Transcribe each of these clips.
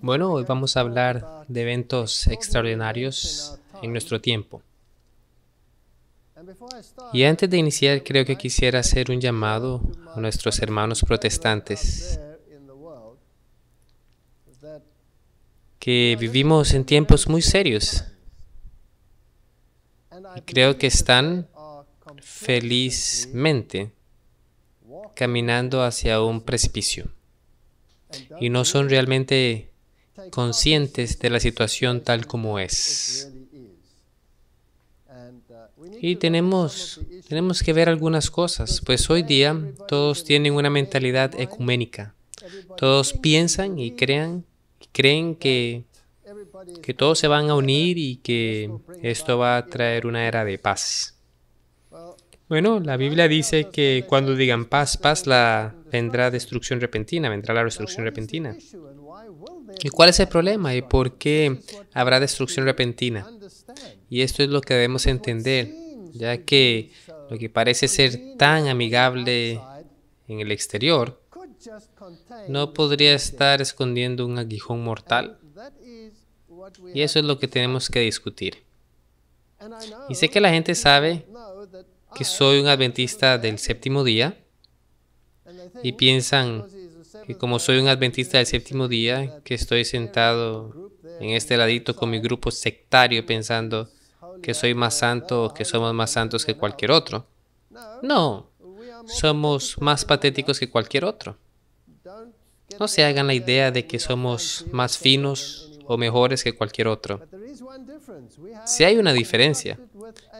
Bueno, hoy vamos a hablar de eventos extraordinarios en nuestro tiempo. Y antes de iniciar, creo que quisiera hacer un llamado a nuestros hermanos protestantes que vivimos en tiempos muy serios. Y creo que están felizmente caminando hacia un precipicio y no son realmente conscientes de la situación tal como es. Y tenemos, tenemos que ver algunas cosas, pues hoy día todos tienen una mentalidad ecuménica. Todos piensan y crean, creen que, que todos se van a unir y que esto va a traer una era de paz. Bueno, la Biblia dice que cuando digan paz, paz, la, vendrá destrucción repentina, vendrá la destrucción repentina. ¿Y cuál es el problema? ¿Y por qué habrá destrucción repentina? Y esto es lo que debemos entender, ya que lo que parece ser tan amigable en el exterior no podría estar escondiendo un aguijón mortal. Y eso es lo que tenemos que discutir. Y sé que la gente sabe que soy un adventista del séptimo día y piensan que como soy un adventista del séptimo día, que estoy sentado en este ladito con mi grupo sectario pensando que soy más santo o que somos más santos que cualquier otro. No, somos más patéticos que cualquier otro. No se hagan la idea de que somos más finos o mejores que cualquier otro. Si hay una diferencia,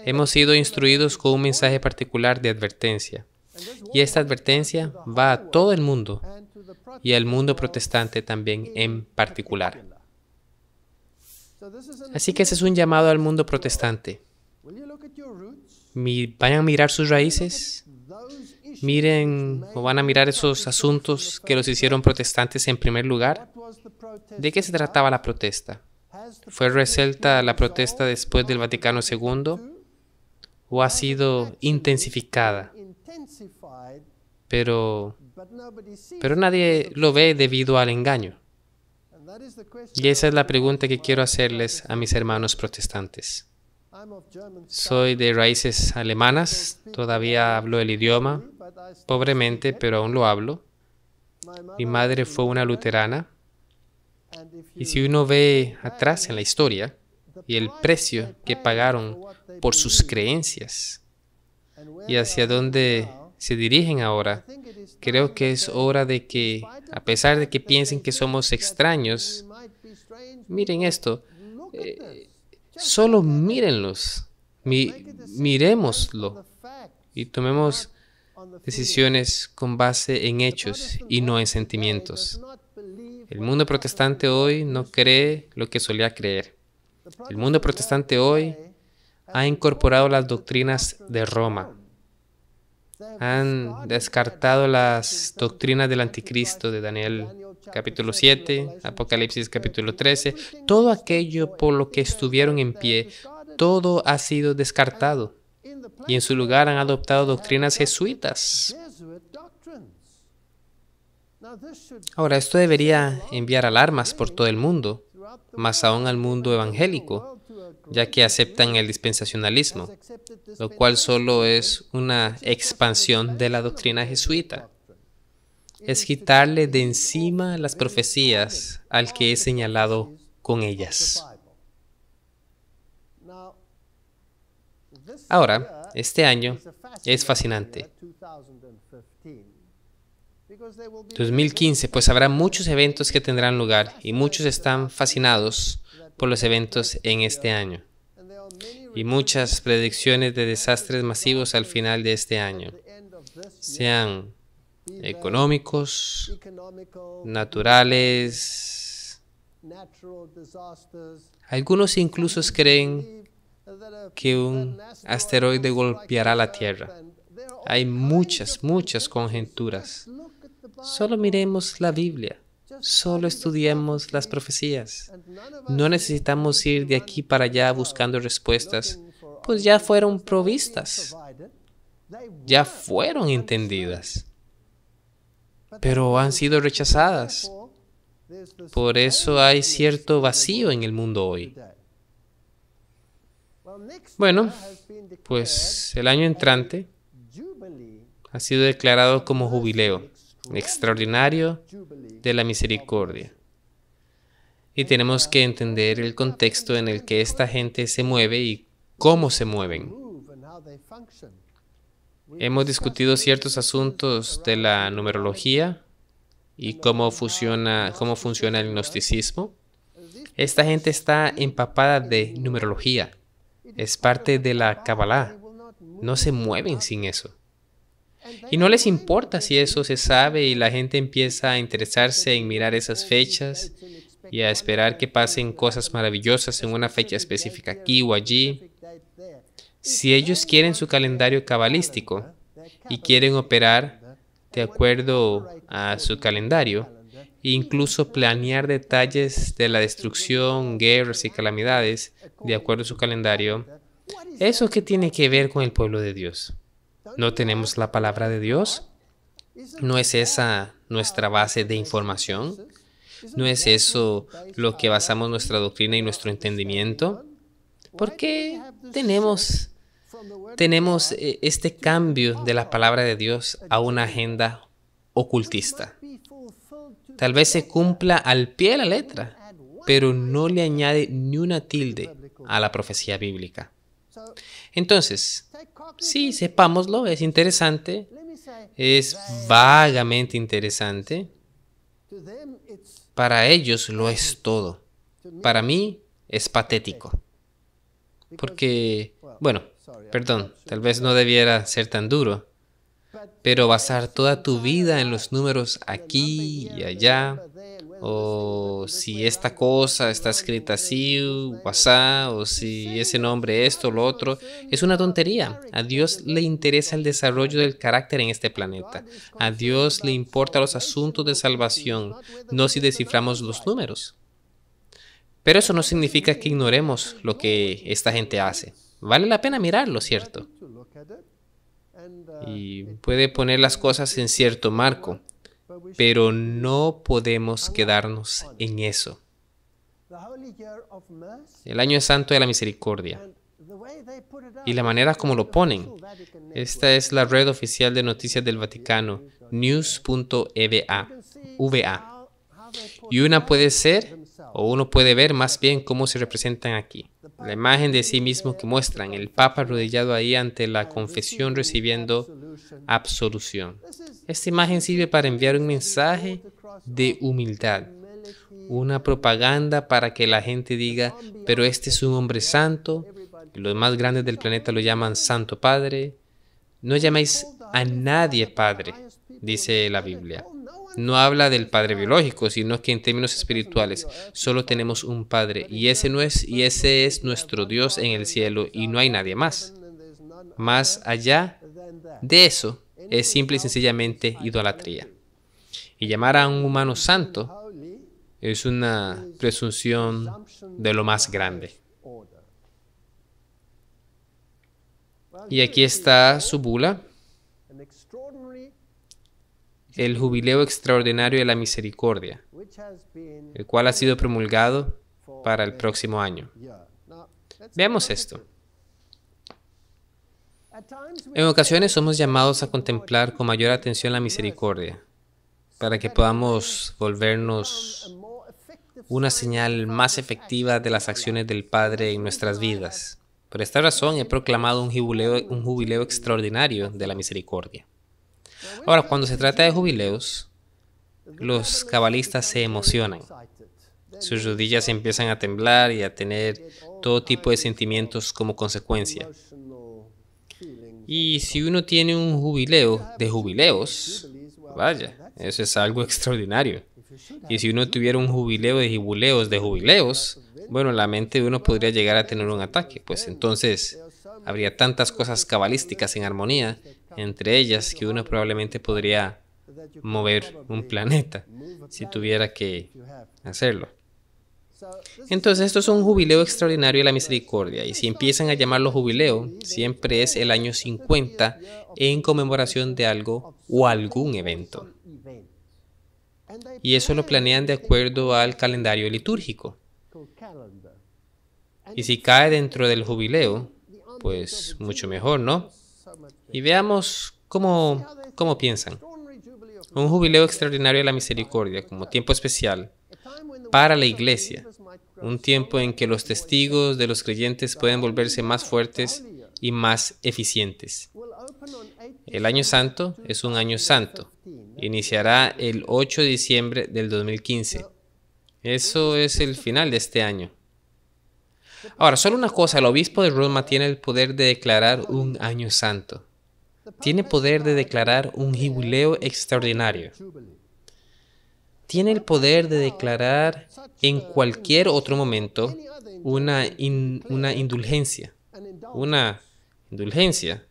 hemos sido instruidos con un mensaje particular de advertencia. Y esta advertencia va a todo el mundo y al mundo protestante también en particular. Así que ese es un llamado al mundo protestante. Vayan a mirar sus raíces, miren o van a mirar esos asuntos que los hicieron protestantes en primer lugar. ¿De qué se trataba la protesta? ¿Fue recelta la protesta después del Vaticano II o ha sido intensificada pero, pero nadie lo ve debido al engaño. Y esa es la pregunta que quiero hacerles a mis hermanos protestantes. Soy de raíces alemanas, todavía hablo el idioma, pobremente, pero aún lo hablo. Mi madre fue una luterana. Y si uno ve atrás en la historia y el precio que pagaron por sus creencias, y hacia dónde se dirigen ahora. Creo que es hora de que, a pesar de que piensen que somos extraños, miren esto, eh, solo mírenlos, miremoslo y tomemos decisiones con base en hechos y no en sentimientos. El mundo protestante hoy no cree lo que solía creer. El mundo protestante hoy ha incorporado las doctrinas de Roma, han descartado las doctrinas del anticristo de Daniel capítulo 7, Apocalipsis capítulo 13, todo aquello por lo que estuvieron en pie, todo ha sido descartado y en su lugar han adoptado doctrinas jesuitas. Ahora, esto debería enviar alarmas por todo el mundo, más aún al mundo evangélico, ya que aceptan el dispensacionalismo, lo cual solo es una expansión de la doctrina jesuita. Es quitarle de encima las profecías al que he señalado con ellas. Ahora, este año es fascinante. 2015, pues habrá muchos eventos que tendrán lugar y muchos están fascinados por los eventos en este año y muchas predicciones de desastres masivos al final de este año, sean económicos, naturales. Algunos incluso creen que un asteroide golpeará la Tierra. Hay muchas, muchas conjeturas. Solo miremos la Biblia. Solo estudiemos las profecías. No necesitamos ir de aquí para allá buscando respuestas, pues ya fueron provistas. Ya fueron entendidas. Pero han sido rechazadas. Por eso hay cierto vacío en el mundo hoy. Bueno, pues el año entrante ha sido declarado como jubileo extraordinario de la misericordia. Y tenemos que entender el contexto en el que esta gente se mueve y cómo se mueven. Hemos discutido ciertos asuntos de la numerología y cómo funciona, cómo funciona el gnosticismo. Esta gente está empapada de numerología. Es parte de la Kabbalah. No se mueven sin eso. Y no les importa si eso se sabe y la gente empieza a interesarse en mirar esas fechas y a esperar que pasen cosas maravillosas en una fecha específica aquí o allí. Si ellos quieren su calendario cabalístico y quieren operar de acuerdo a su calendario, e incluso planear detalles de la destrucción, guerras y calamidades de acuerdo a su calendario, ¿eso qué tiene que ver con el pueblo de Dios? no tenemos la palabra de Dios? ¿No es esa nuestra base de información? ¿No es eso lo que basamos nuestra doctrina y nuestro entendimiento? ¿Por qué tenemos, tenemos eh, este cambio de la palabra de Dios a una agenda ocultista? Tal vez se cumpla al pie de la letra, pero no le añade ni una tilde a la profecía bíblica. Entonces, Sí, sepámoslo, es interesante, es vagamente interesante. Para ellos lo es todo. Para mí es patético. Porque, bueno, perdón, tal vez no debiera ser tan duro, pero basar toda tu vida en los números aquí y allá, o este, si pues, esta cosa está escrita así, WhatsApp, o si ese nombre esto, lo otro, es una tontería. A Dios le interesa el desarrollo del carácter en este planeta. A Dios le importa los asuntos de salvación, no si desciframos los números. Pero eso no significa que ignoremos lo que esta gente hace. Vale la pena mirarlo, ¿cierto? Y uh, puede poner las cosas en cierto marco pero no podemos quedarnos en eso. El año santo de la misericordia. Y la manera como lo ponen. Esta es la red oficial de noticias del Vaticano, news.eva. Y una puede ser, o uno puede ver más bien cómo se representan aquí la imagen de sí mismo que muestran, el Papa arrodillado ahí ante la confesión recibiendo absolución. Esta imagen sirve para enviar un mensaje de humildad, una propaganda para que la gente diga, pero este es un hombre santo, los más grandes del planeta lo llaman Santo Padre. No llaméis a nadie Padre, dice la Biblia no habla del padre biológico, sino que en términos espirituales solo tenemos un padre y ese no es y ese es nuestro Dios en el cielo y no hay nadie más. Más allá de eso es simple y sencillamente idolatría. Y llamar a un humano santo es una presunción de lo más grande. Y aquí está su bula el Jubileo Extraordinario de la Misericordia, el cual ha sido promulgado para el próximo año. Veamos esto. En ocasiones somos llamados a contemplar con mayor atención la misericordia, para que podamos volvernos una señal más efectiva de las acciones del Padre en nuestras vidas. Por esta razón he proclamado un jubileo, un jubileo extraordinario de la misericordia. Ahora, cuando se trata de jubileos, los cabalistas se emocionan. Sus rodillas empiezan a temblar y a tener todo tipo de sentimientos como consecuencia. Y si uno tiene un jubileo de jubileos, vaya, eso es algo extraordinario. Y si uno tuviera un jubileo de jubileos de jubileos, bueno, la mente de uno podría llegar a tener un ataque. Pues entonces habría tantas cosas cabalísticas en armonía entre ellas que uno probablemente podría mover un planeta si tuviera que hacerlo. Entonces esto es un jubileo extraordinario de la misericordia y si empiezan a llamarlo jubileo, siempre es el año 50 en conmemoración de algo o algún evento. Y eso lo planean de acuerdo al calendario litúrgico. Y si cae dentro del jubileo, pues mucho mejor, ¿no? Y veamos cómo, piensan. Un jubileo extraordinario de la misericordia como tiempo especial para la iglesia, un tiempo en que los testigos de los creyentes pueden volverse más fuertes y más eficientes. El año santo es un año santo. Iniciará el 8 de diciembre del 2015. Eso es el final de este año. Ahora, solo una cosa, el obispo de Roma tiene el poder de declarar un año santo. Tiene poder de declarar un jubileo extraordinario. Tiene el poder de declarar en cualquier otro momento una, una indulgencia. Una indulgencia,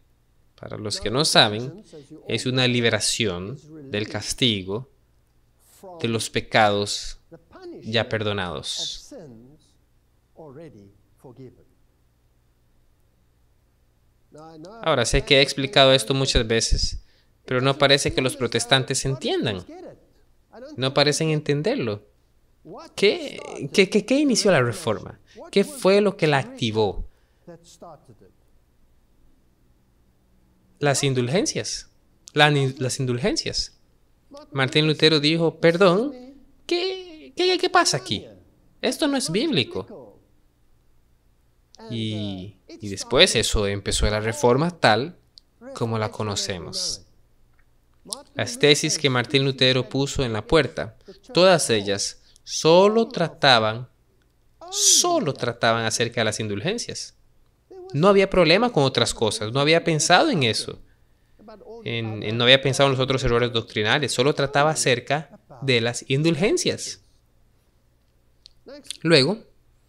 para los que no saben, es una liberación del castigo de los pecados ya perdonados. Ahora, sé que he explicado esto muchas veces, pero no parece que los protestantes entiendan. No parecen entenderlo. ¿Qué, inició la reforma? ¿Qué fue lo que la activó? Las indulgencias. las indulgencias. Martín Lutero dijo, perdón, ¿qué, qué pasa aquí? Esto no es bíblico. Y y después eso empezó la reforma tal como la conocemos. Las tesis que Martín Lutero puso en la puerta, todas ellas solo trataban, solo trataban acerca de las indulgencias. No había problema con otras cosas, no había pensado en eso. no había pensado en los otros errores doctrinales, solo trataba acerca de las indulgencias. Luego,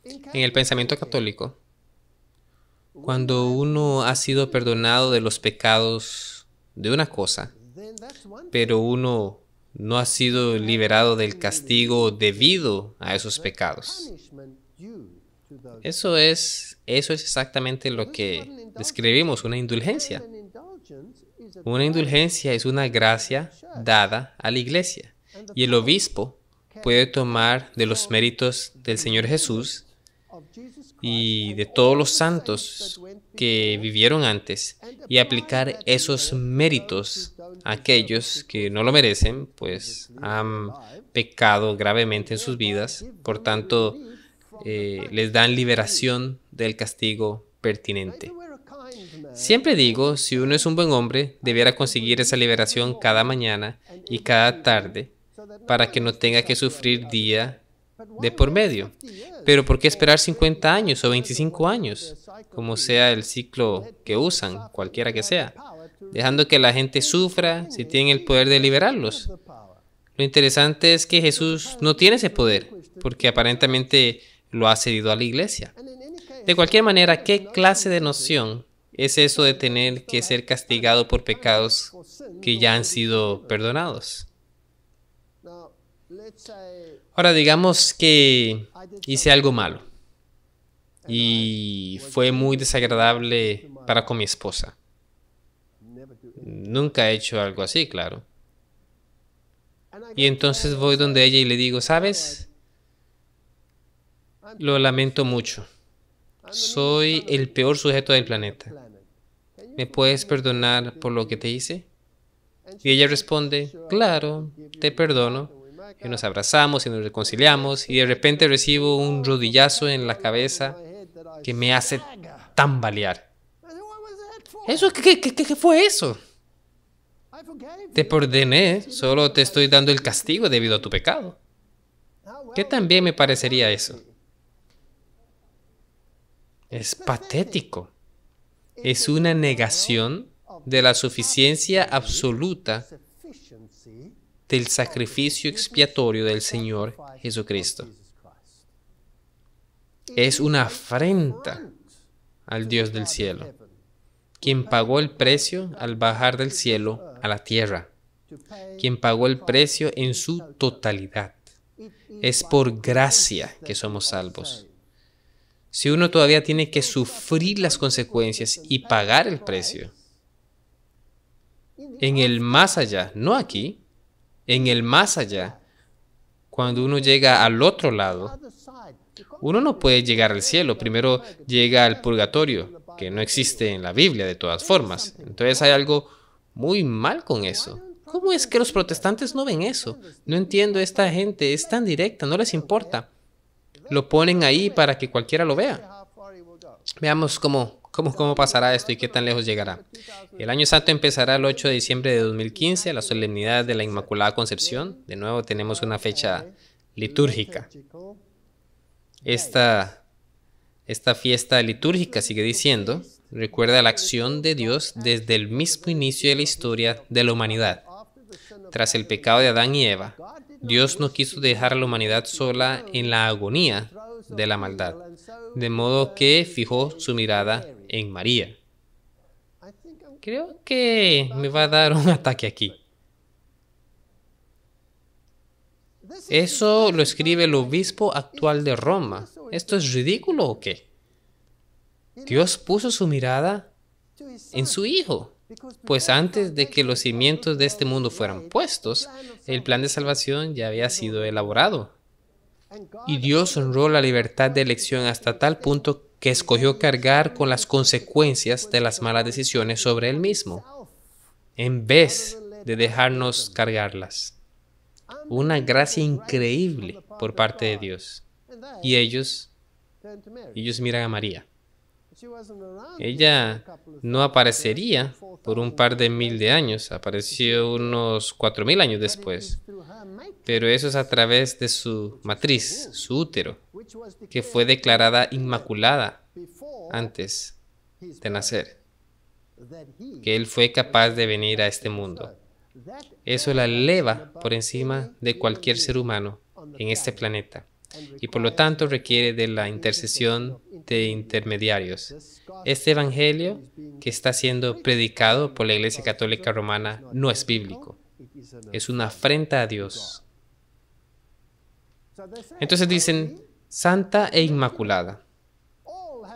en el pensamiento católico, cuando uno ha sido perdonado de los pecados de una cosa, pero uno no ha sido liberado del castigo debido a esos pecados. Eso es, eso es exactamente lo que describimos, una indulgencia. Una indulgencia es una gracia dada a la iglesia y el obispo puede tomar de los méritos del Señor Jesús y de todos los santos que vivieron antes y aplicar esos méritos a aquellos que no lo merecen, pues han pecado gravemente en sus vidas, por tanto eh, les dan liberación del castigo pertinente. Siempre digo, si uno es un buen hombre, debiera conseguir esa liberación cada mañana y cada tarde para que no tenga que sufrir día de por medio. Pero ¿por qué esperar 50 años o 25 años? Como sea el ciclo que usan, cualquiera que sea. Dejando que la gente sufra si tienen el poder de liberarlos. Lo interesante es que Jesús no tiene ese poder, porque aparentemente lo ha cedido a la iglesia. De cualquier manera, ¿qué clase de noción es eso de tener que ser castigado por pecados que ya han sido perdonados? Ahora digamos que hice algo malo y fue muy desagradable para con mi esposa. Nunca he hecho algo así, claro. Y entonces voy donde ella y le digo, ¿sabes? Lo lamento mucho. Soy el peor sujeto del planeta. ¿Me puedes perdonar por lo que te hice? Y ella responde, claro, te perdono y nos abrazamos y nos reconciliamos y de repente recibo un rodillazo en la cabeza que me hace tambalear. ¿Eso, qué, fue eso? Te ordené, solo te estoy dando el castigo debido a tu pecado. ¿Qué también me parecería eso? Es patético. Es una negación de la suficiencia absoluta del sacrificio expiatorio del Señor Jesucristo. Es una afrenta al Dios del cielo, quien pagó el precio al bajar del cielo a la tierra, quien pagó el precio en su totalidad. Es por gracia que somos salvos. Si uno todavía tiene que sufrir las consecuencias y pagar el precio, en el más allá, no aquí, en el más allá, cuando uno llega al otro lado, uno no puede llegar al cielo, primero llega al purgatorio, que no existe en la Biblia de todas formas. Entonces hay algo muy mal con eso. ¿Cómo es que los protestantes no ven eso? No entiendo, esta gente es tan directa, no les importa. Lo ponen ahí para que cualquiera lo vea. Veamos cómo ¿Cómo, pasará esto y qué tan lejos llegará? El año santo empezará el 8 de diciembre de 2015, la solemnidad de la Inmaculada Concepción. De nuevo tenemos una fecha litúrgica. Esta, esta fiesta litúrgica sigue diciendo, recuerda la acción de Dios desde el mismo inicio de la historia de la humanidad. Tras el pecado de Adán y Eva, Dios no quiso dejar a la humanidad sola en la agonía de la maldad, de modo que fijó su mirada en María. Creo que me va a dar un ataque aquí. Eso lo escribe el obispo actual de Roma. ¿Esto es ridículo o qué? Dios puso su mirada en su Hijo, pues antes de que los cimientos de este mundo fueran puestos, el plan de salvación ya había sido elaborado. Y Dios honró la libertad de elección hasta tal punto que escogió cargar con las consecuencias de las malas decisiones sobre él mismo, en vez de dejarnos cargarlas. Una gracia increíble por parte de Dios. Y ellos, ellos miran a María. Ella no aparecería por un par de mil de años, apareció unos cuatro mil años después. Pero eso es a través de su matriz, su útero, que fue declarada inmaculada antes de nacer, que él fue capaz de venir a este mundo. Eso la eleva por encima de cualquier ser humano en este planeta y por lo tanto requiere de la intercesión de intermediarios. Este Evangelio que está siendo predicado por la Iglesia Católica Romana no es bíblico. Es una afrenta a Dios. Entonces dicen, santa e inmaculada.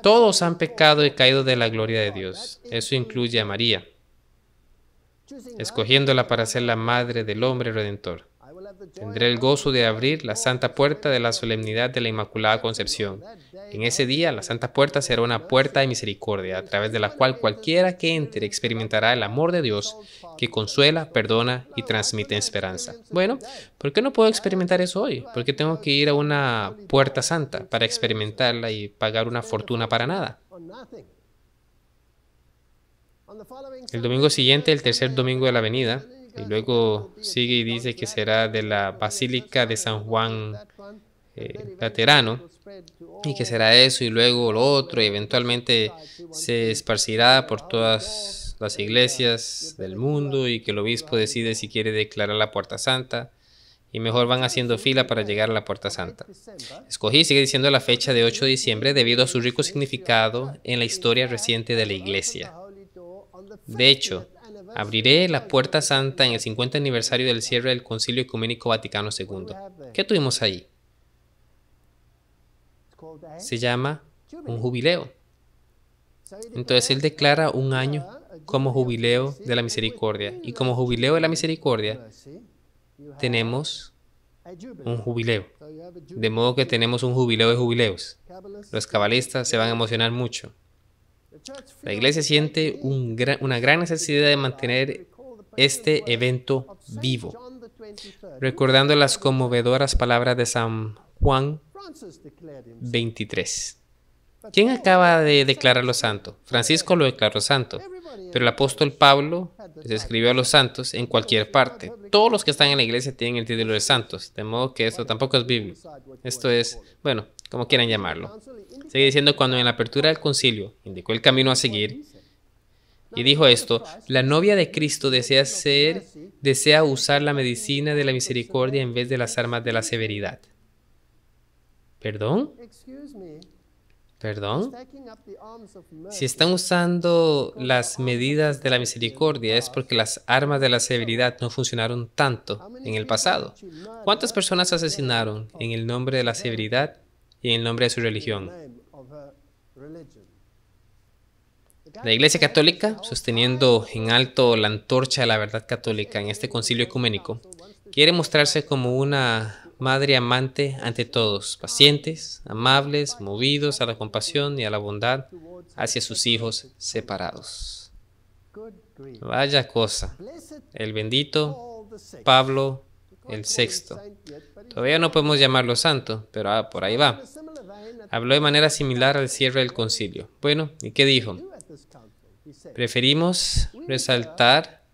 Todos han pecado y caído de la gloria de Dios. Eso incluye a María, escogiéndola para ser la madre del hombre redentor. Tendré el gozo de abrir la santa puerta de la solemnidad de la Inmaculada Concepción. En ese día, la santa puerta será una puerta de misericordia, a través de la cual cualquiera que entre experimentará el amor de Dios, que consuela, perdona y transmite esperanza. Bueno, ¿por qué no puedo experimentar eso hoy? ¿Por qué tengo que ir a una puerta santa para experimentarla y pagar una fortuna para nada? El domingo siguiente, el tercer domingo de la avenida, y luego sigue y dice que será de la Basílica de San Juan eh, Laterano y que será eso y luego lo otro y eventualmente se esparcirá por todas las iglesias del mundo y que el obispo decide si quiere declarar la puerta santa y mejor van haciendo fila para llegar a la puerta santa. Escogí, sigue diciendo la fecha de 8 de diciembre debido a su rico significado en la historia reciente de la iglesia. De hecho, Abriré la Puerta Santa en el 50 aniversario del cierre del Concilio Ecuménico Vaticano II. ¿Qué tuvimos ahí? Se llama un jubileo. Entonces él declara un año como jubileo de la misericordia. Y como jubileo de la misericordia tenemos un jubileo. De modo que tenemos un jubileo de jubileos. Los cabalistas se van a emocionar mucho. La iglesia siente una gran necesidad de mantener este evento vivo. Recordando las conmovedoras palabras de San Juan 23. ¿Quién acaba de declararlo santo? Francisco lo declaró santo, pero el apóstol Pablo les escribió a los santos en cualquier parte. Todos los que están en la iglesia tienen el título de santos, de modo que esto tampoco es bíblico. Esto es, bueno, como quieran llamarlo. Sigue diciendo, cuando en la apertura del concilio indicó el camino a seguir, y dijo esto, la novia de Cristo desea desea usar la medicina de la misericordia en vez de las armas de la severidad. ¿Perdón? ¿Perdón? Si están usando las medidas de la misericordia es porque las armas de la severidad no funcionaron tanto en el pasado. ¿Cuántas personas asesinaron en el nombre de la severidad y en el nombre de su religión? La Iglesia Católica, sosteniendo en alto la antorcha de la verdad católica en este concilio ecuménico, quiere mostrarse como una madre amante ante todos, pacientes, amables, movidos a la compasión y a la bondad hacia sus hijos separados. Vaya cosa, el bendito Pablo el sexto. Todavía no podemos llamarlo santo, pero ah, por ahí va. Habló de manera similar al cierre del concilio. Bueno, ¿y qué dijo? Preferimos resaltar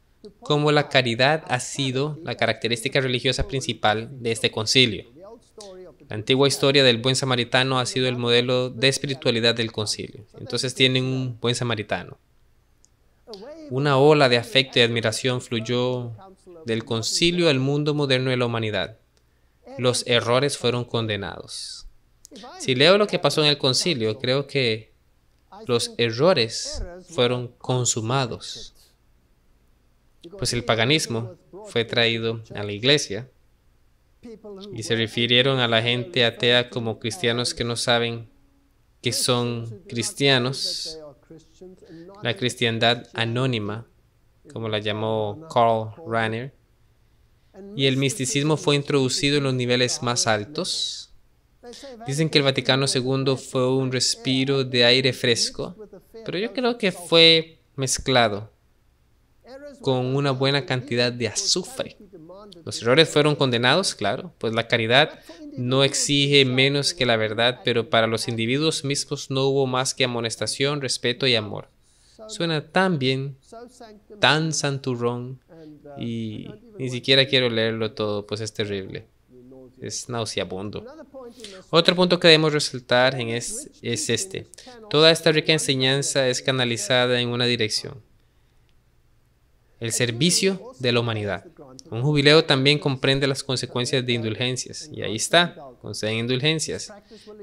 cómo la caridad ha sido la característica religiosa principal de este concilio. La antigua historia del buen samaritano ha sido el modelo de espiritualidad del concilio. Entonces tienen un buen samaritano. Una ola de afecto y admiración fluyó del concilio al mundo moderno de la humanidad. Los errores fueron condenados. Si leo lo que pasó en el concilio, creo que los errores fueron consumados, pues el paganismo fue traído a la iglesia y se refirieron a la gente atea como cristianos que no saben que son cristianos, la cristiandad anónima como la llamó Carl Ranner, y el misticismo fue introducido en los niveles más altos. Dicen que el Vaticano II fue un respiro de aire fresco, pero yo creo que fue mezclado con una buena cantidad de azufre. Los errores fueron condenados, claro, pues la caridad no exige menos que la verdad, pero para los individuos mismos no hubo más que amonestación, respeto y amor. Suena tan bien, tan santurrón, y ni siquiera quiero leerlo todo, pues es terrible. Es nauseabundo. Otro punto que debemos resaltar es este. Toda esta rica enseñanza es canalizada en una dirección el servicio de la humanidad. Un jubileo también comprende las consecuencias de indulgencias, y ahí está, conceden indulgencias.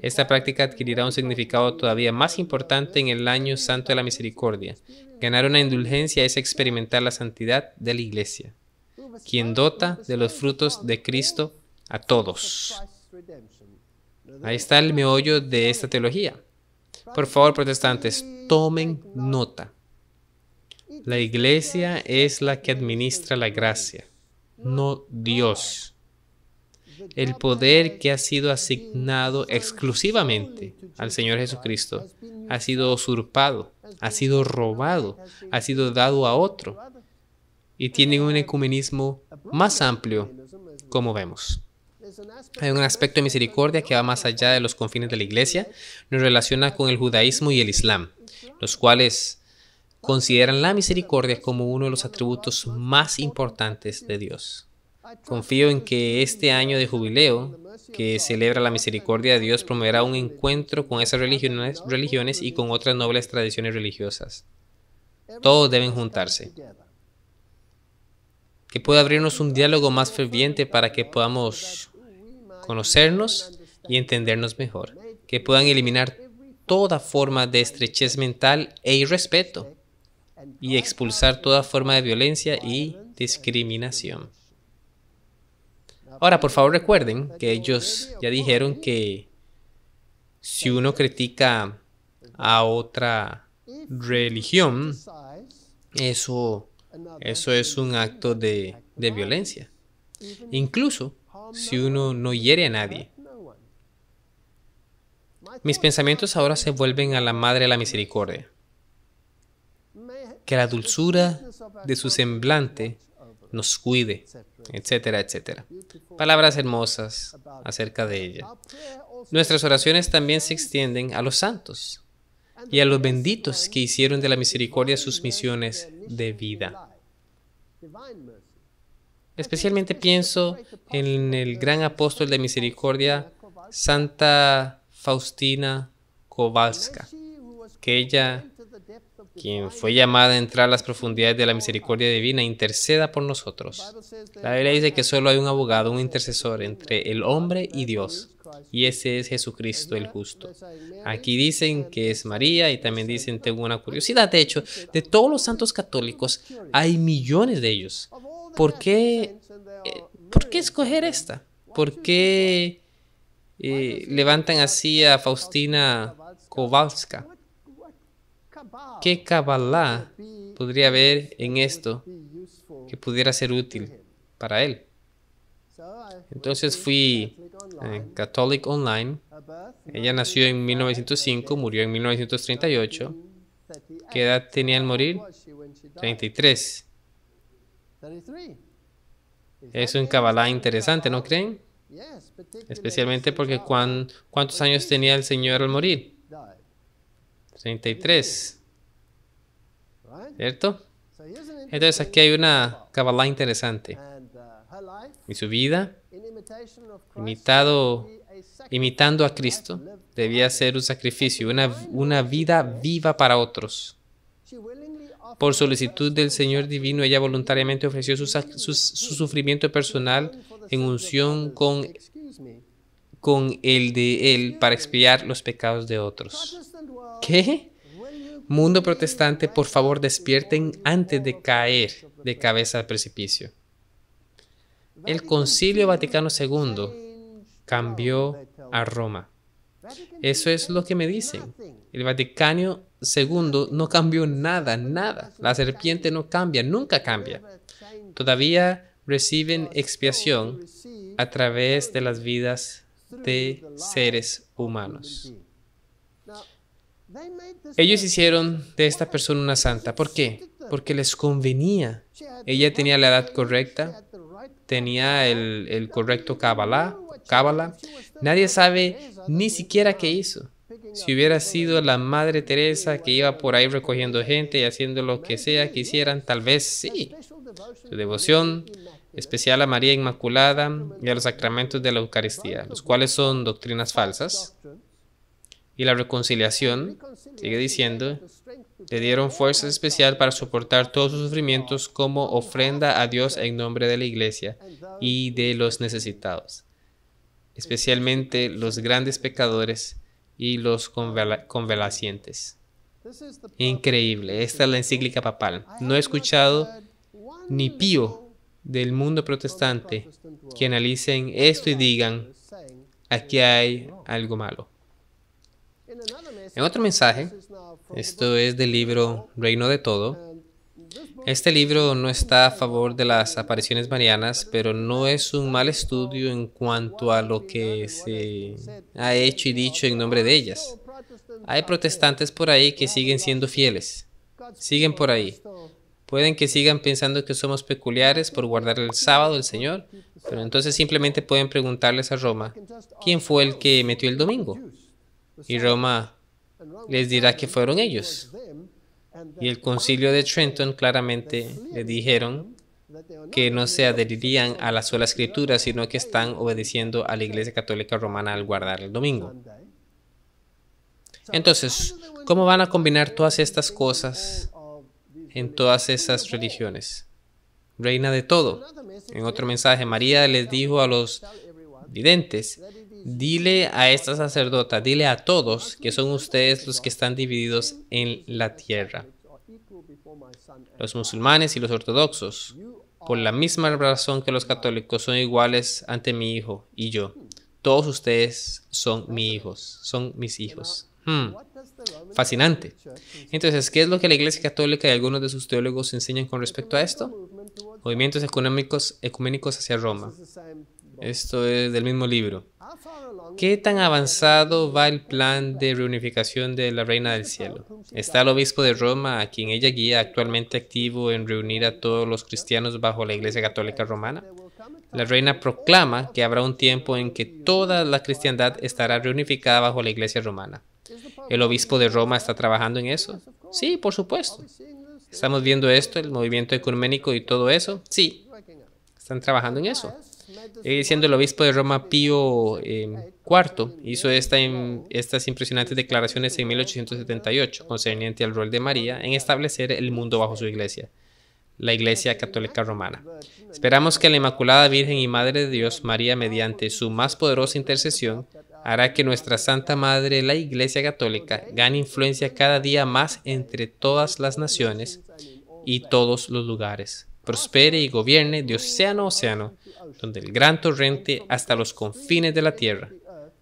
Esta práctica adquirirá un significado todavía más importante en el año santo de la misericordia. Ganar una indulgencia es experimentar la santidad de la iglesia, quien dota de los frutos de Cristo a todos. Ahí está el meollo de esta teología. Por favor, protestantes, tomen nota. La iglesia es la que administra la gracia, no Dios. El poder que ha sido asignado exclusivamente al Señor Jesucristo ha sido usurpado, ha sido robado, ha sido dado a otro. Y tiene un ecumenismo más amplio, como vemos. Hay un aspecto de misericordia que va más allá de los confines de la iglesia, nos relaciona con el judaísmo y el islam, los cuales consideran la misericordia como uno de los atributos más importantes de Dios. Confío en que este año de jubileo, que celebra la misericordia de Dios, promoverá un encuentro con esas religiones, religiones y con otras nobles tradiciones religiosas. Todos deben juntarse. Que pueda abrirnos un diálogo más ferviente para que podamos conocernos y entendernos mejor. Que puedan eliminar toda forma de estrechez mental e irrespeto y expulsar toda forma de violencia y discriminación. Ahora, por favor recuerden que ellos ya dijeron que si uno critica a otra religión, eso, eso es un acto de, de violencia. Incluso si uno no hiere a nadie. Mis pensamientos ahora se vuelven a la Madre de la Misericordia que la dulzura de su semblante nos cuide, etcétera, etcétera. Palabras hermosas acerca de ella. Nuestras oraciones también se extienden a los santos y a los benditos que hicieron de la misericordia sus misiones de vida. Especialmente pienso en el gran apóstol de misericordia, Santa Faustina Kowalska, que ella quien fue llamada a entrar a las profundidades de la misericordia divina, interceda por nosotros. La Biblia dice que solo hay un abogado, un intercesor entre el hombre y Dios, y ese es Jesucristo el justo. Aquí dicen que es María y también dicen, tengo una curiosidad, de hecho, de todos los santos católicos hay millones de ellos. ¿Por qué, eh, ¿por qué escoger esta? ¿Por qué eh, levantan así a Faustina Kowalska? ¿Qué Kabbalah podría haber en esto que pudiera ser útil para él? Entonces fui eh, católico Catholic Online. Ella nació en 1905, murió en 1938. ¿Qué edad tenía al morir? 33. Es un cabalá interesante, ¿no creen? Especialmente porque cuán, cuántos años tenía el Señor al morir. 33. ¿Cierto? Entonces aquí hay una cabalá interesante. Y su vida, imitado, imitando a Cristo, debía ser un sacrificio, una, vida viva para otros. Por solicitud del Señor Divino, ella voluntariamente ofreció su, su sufrimiento personal en unción con, con el de Él para expiar los pecados de otros. ¿Qué? Mundo protestante, por favor despierten antes de caer de cabeza al precipicio. El Concilio Vaticano II cambió a Roma. Eso es lo que me dicen. El Vaticano II no cambió nada, nada. La serpiente no cambia, nunca cambia. Todavía reciben expiación a través de las vidas de seres humanos. Ellos hicieron de esta persona una santa. ¿Por qué? Porque les convenía. Ella tenía la edad correcta, tenía el, correcto cábala. Kabbalah. Nadie sabe ni siquiera qué hizo. Si hubiera sido la Madre Teresa que iba por ahí recogiendo gente y haciendo lo que sea que hicieran, tal vez sí. Su devoción especial a María Inmaculada y a los sacramentos de la Eucaristía, los cuales son doctrinas falsas, y la reconciliación, sigue diciendo, le dieron fuerza especial para soportar todos sus sufrimientos como ofrenda a Dios en nombre de la iglesia y de los necesitados, especialmente los grandes pecadores y los convelacientes. Increíble, esta es la encíclica papal. No he escuchado ni pío del mundo protestante que analicen esto y digan, aquí hay algo malo. En otro mensaje, esto es del libro Reino de Todo. Este libro no está a favor de las apariciones marianas, pero no es un mal estudio en cuanto a lo que se ha hecho y dicho en nombre de ellas. Hay protestantes por ahí que siguen siendo fieles, siguen por ahí. Pueden que sigan pensando que somos peculiares por guardar el sábado del Señor, pero entonces simplemente pueden preguntarles a Roma, ¿quién fue el que metió el domingo? y Roma les dirá que fueron ellos. Y el concilio de Trenton claramente le dijeron que no se adherirían a la sola escritura, sino que están obedeciendo a la Iglesia Católica Romana al guardar el domingo. Entonces, ¿cómo van a combinar todas estas cosas en todas esas religiones? Reina de todo. En otro mensaje, María les dijo a los videntes Dile a esta sacerdota, dile a todos que son ustedes los que están divididos en la tierra, los musulmanes y los ortodoxos. Por la misma razón que los católicos son iguales ante mi hijo y yo. Todos ustedes son mis hijos, son mis hijos. Hmm. Fascinante. Entonces, ¿qué es lo que la Iglesia Católica y algunos de sus teólogos enseñan con respecto a esto? Movimientos económicos ecuménicos hacia Roma. Esto es del mismo libro. ¿Qué tan avanzado va el plan de reunificación de la Reina del Cielo? Está el obispo de Roma, a quien ella guía, actualmente activo en reunir a todos los cristianos bajo la Iglesia Católica Romana. La reina proclama que habrá un tiempo en que toda la cristiandad estará reunificada bajo la Iglesia Romana. ¿El obispo de Roma está trabajando en eso? Sí, por supuesto. ¿Estamos viendo esto, el movimiento ecuménico y todo eso? Sí. Están trabajando en eso. Eh, siendo el obispo de Roma Pío IV, em, hizo estas impresionantes declaraciones en 1878 concerniente al rol de María en establecer el mundo bajo su iglesia, la Iglesia Católica Romana. Esperamos que la Inmaculada Virgen y Madre de Dios, María, mediante su más poderosa intercesión, hará que nuestra Santa Madre, la Iglesia Católica, gane influencia cada día más entre todas las naciones y todos los lugares prospere y gobierne de océano a océano, donde el gran torrente hasta los confines de la tierra.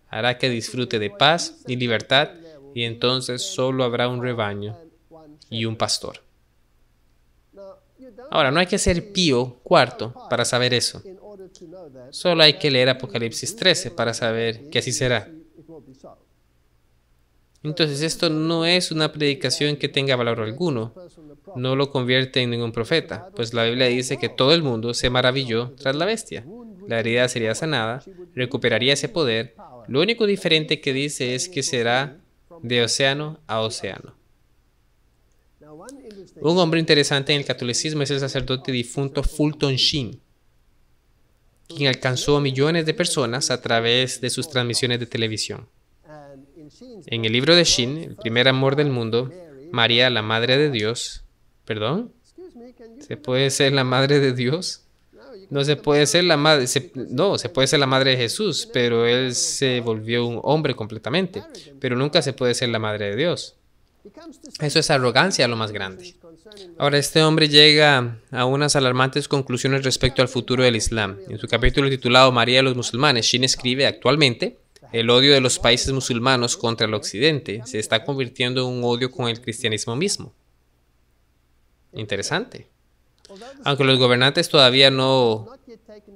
Hará que disfrute de paz y libertad, y entonces solo habrá un rebaño y un pastor. Ahora, no hay que ser Pío cuarto para saber eso. Solo hay que leer Apocalipsis 13 para saber que así será. Entonces esto no es una predicación que tenga valor alguno, no lo convierte en ningún profeta, pues la Biblia dice que todo el mundo se maravilló tras la bestia. La herida sería sanada, recuperaría ese poder. Lo único diferente que dice es que será de océano a océano. Un hombre interesante en el catolicismo es el sacerdote difunto Fulton Sheen, quien alcanzó a millones de personas a través de sus transmisiones de televisión. En el libro de Sheen, El primer amor del mundo, María, la Madre de Dios, ¿Perdón? ¿Se puede ser la madre de Dios? No se puede ser la madre, no, se puede ser la madre de Jesús, pero él se volvió un hombre completamente, pero nunca se puede ser la madre de Dios. Eso es arrogancia lo más grande. Ahora, este hombre llega a unas alarmantes conclusiones respecto al futuro del Islam. En su capítulo titulado María de los musulmanes, Shin escribe actualmente, el odio de los países musulmanos contra el Occidente se está convirtiendo en un odio con el cristianismo mismo. Interesante. Aunque los gobernantes todavía no,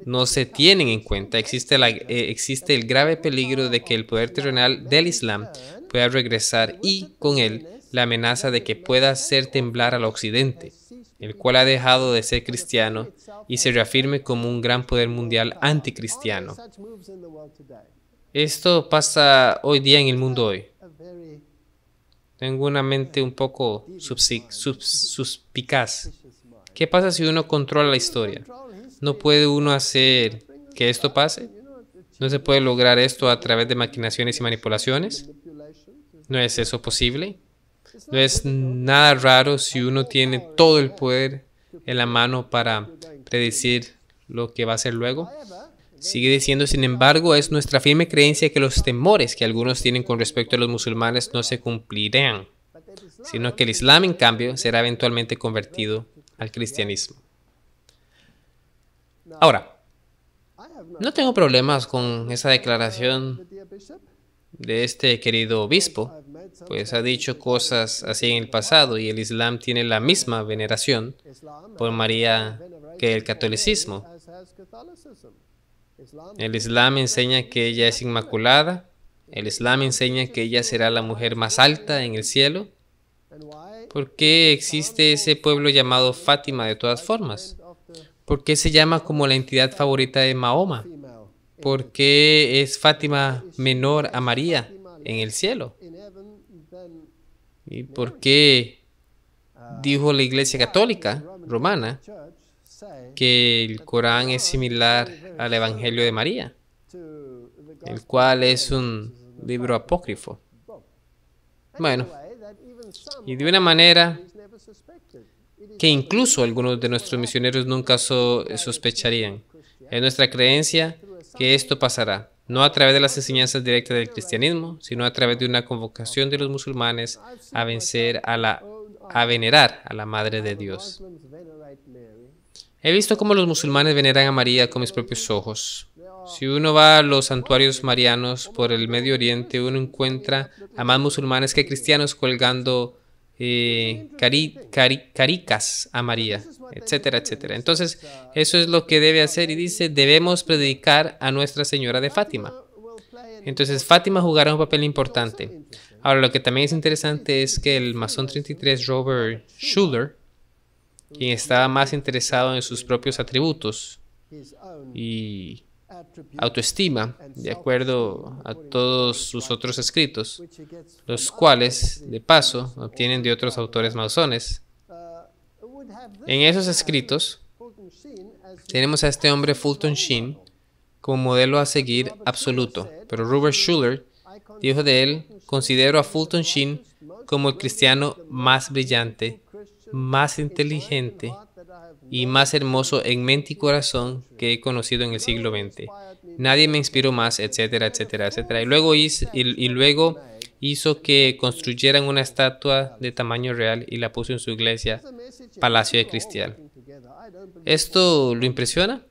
no se tienen en cuenta, existe, la, eh, existe el grave peligro de que el poder terrenal del Islam pueda regresar y, con él, la amenaza de que pueda hacer temblar al Occidente, el cual ha dejado de ser cristiano y se reafirme como un gran poder mundial anticristiano. Esto pasa hoy día en el mundo hoy. Tengo una mente un poco suspicaz. ¿Qué pasa si uno controla la historia? ¿No puede uno hacer que esto pase? ¿No se puede lograr esto a través de maquinaciones y manipulaciones? ¿No es eso posible? No es nada raro si uno tiene todo el poder en la mano para predecir lo que va a ser luego. Sigue diciendo, sin embargo, es nuestra firme creencia que los temores que algunos tienen con respecto a los musulmanes no se cumplirán, sino que el Islam, en cambio, será eventualmente convertido al cristianismo. Ahora, no tengo problemas con esa declaración de este querido obispo, pues ha dicho cosas así en el pasado y el Islam tiene la misma veneración por María que el catolicismo. El Islam enseña que ella es inmaculada. El Islam enseña que ella será la mujer más alta en el cielo. ¿Por qué existe ese pueblo llamado Fátima de todas formas? ¿Por qué se llama como la entidad favorita de Mahoma? ¿Por qué es Fátima menor a María en el cielo? ¿Y por qué dijo la Iglesia Católica Romana que el Corán es similar al Evangelio de María, el cual es un libro apócrifo. Bueno, y de una manera que incluso algunos de nuestros misioneros nunca eh, sospecharían. Es nuestra creencia que esto pasará, no a través de las enseñanzas directas del cristianismo, sino a través de una convocación de los musulmanes a vencer a la a venerar a la Madre de Dios. He visto cómo los musulmanes veneran a María con mis propios ojos. Si uno va a los santuarios marianos por el Medio Oriente, uno encuentra a más musulmanes que cristianos colgando eh, caricas a María, etcétera, etcétera. Entonces, eso es lo que debe hacer y dice, debemos predicar a Nuestra Señora de Fátima. Entonces, Fátima jugará un papel importante. Ahora, lo que también es interesante es que el masón 33 Robert Schuller quien estaba más interesado en sus propios atributos y autoestima, de acuerdo a todos sus otros escritos, los cuales, de paso, obtienen de otros autores masones. En esos escritos, tenemos a este hombre Fulton Sheen como modelo a seguir absoluto, pero Robert Schuller dijo de él, considero a Fulton Sheen como el cristiano más brillante más inteligente y más hermoso en mente y corazón que he conocido en el siglo XX. Nadie me inspiró más, etcétera, etcétera, etcétera. Y luego, hizo, que construyeran una estatua de tamaño real y la puso en su iglesia, Palacio de Cristian. ¿Esto lo impresiona?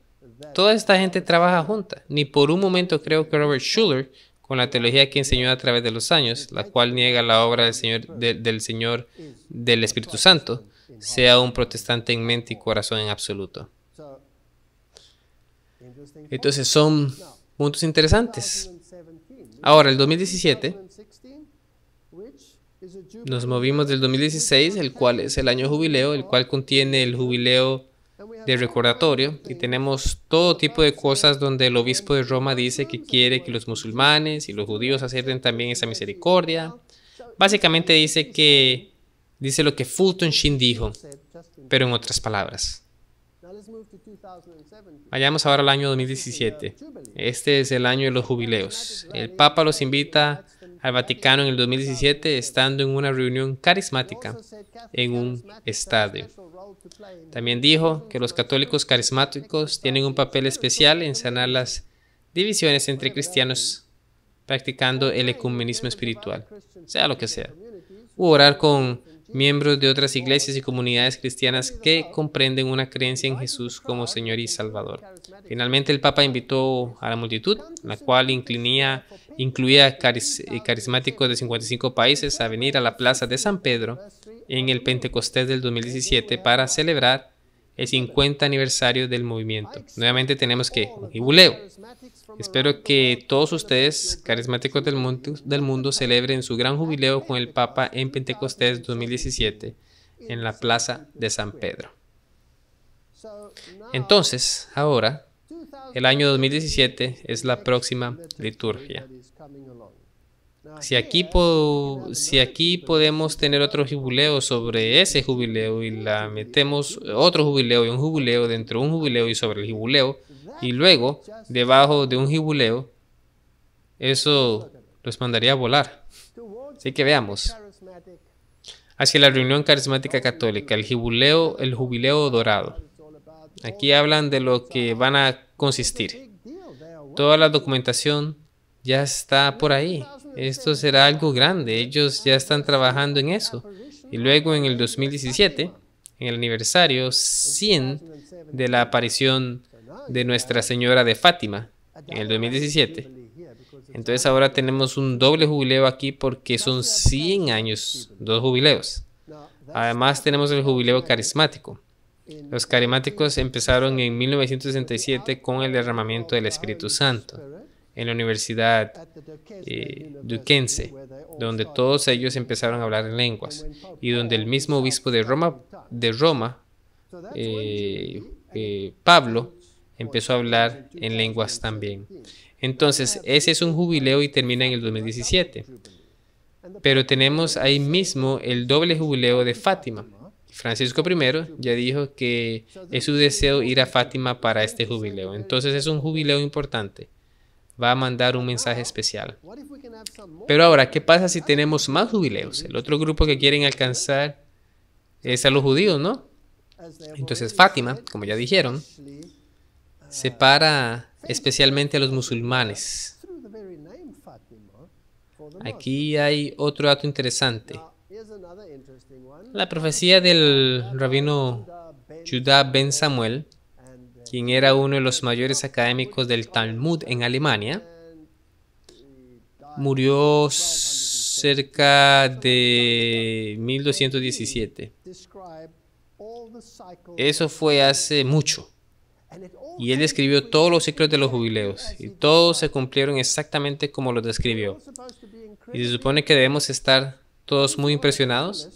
Toda esta gente trabaja junta. Ni por un momento creo que Robert Schuller, con la teología que enseñó a través de los años, la cual niega la obra del Señor, del Señor del Espíritu Santo, sea un protestante en mente y corazón en absoluto. Entonces son puntos interesantes. Ahora, el 2017, nos movimos del 2016, el cual es el año jubileo, el cual contiene el jubileo de recordatorio y tenemos todo tipo de cosas donde el obispo de Roma dice que quiere que los musulmanes y los judíos acepten también esa misericordia. Básicamente dice que dice lo que Fulton Sheen dijo, pero en otras palabras. Vayamos ahora al año 2017. Este es el año de los jubileos. El Papa los invita al Vaticano en el 2017 estando en una reunión carismática en un estadio. También dijo que los católicos carismáticos tienen un papel especial en sanar las divisiones entre cristianos practicando el ecumenismo espiritual, sea lo que sea, o orar con miembros de otras iglesias y comunidades cristianas que comprenden una creencia en Jesús como Señor y Salvador. Finalmente, el Papa invitó a la multitud, la cual inclinía, incluía eh, carismáticos de 55 países, a venir a la Plaza de San Pedro en el Pentecostés del 2017 para celebrar el 50 aniversario del movimiento. Nuevamente tenemos que un Espero que todos ustedes, carismáticos del mundo, celebren su gran jubileo con el Papa en Pentecostés 2017 en la Plaza de San Pedro. Entonces, ahora, el año 2017 es la próxima liturgia. Si aquí, si aquí podemos tener otro jubileo sobre ese jubileo y la metemos otro jubileo y un jubileo dentro de un jubileo y sobre el jubileo, y luego debajo de un jibuleo, eso los mandaría a volar. Así que veamos. Hacia la reunión carismática católica, el jibuleo, el jubileo dorado. Aquí hablan de lo que van a consistir. Toda la documentación ya está por ahí. Esto será algo grande. Ellos ya están trabajando en eso. Y luego en el 2017, en el aniversario 100 de la aparición de Nuestra Señora de Fátima en el 2017. Entonces ahora tenemos un doble jubileo aquí porque son 100 años, dos jubileos. Además tenemos el jubileo carismático. Los carismáticos empezaron en 1967 con el derramamiento del Espíritu Santo en la Universidad eh, Duquense, donde todos ellos empezaron a hablar en lenguas y donde el mismo obispo de Roma, de Roma eh, eh, Pablo, empezó a hablar en lenguas también. Entonces, ese es un jubileo y termina en el 2017. Pero tenemos ahí mismo el doble jubileo de Fátima. Francisco I ya dijo que es su deseo ir a Fátima para este jubileo. Entonces es un jubileo importante. Va a mandar un mensaje especial. Pero ahora, ¿qué pasa si tenemos más jubileos? El otro grupo que quieren alcanzar es a los judíos, ¿no? Entonces Fátima, como ya dijeron, separa especialmente a los musulmanes. Aquí hay otro dato interesante. La profecía del rabino Judá Ben Samuel, quien era uno de los mayores académicos del Talmud en Alemania, murió cerca de 1217. Eso fue hace mucho. Y él escribió todos los ciclos de los jubileos, y todos se cumplieron exactamente como los describió. Y se supone que debemos estar todos muy impresionados,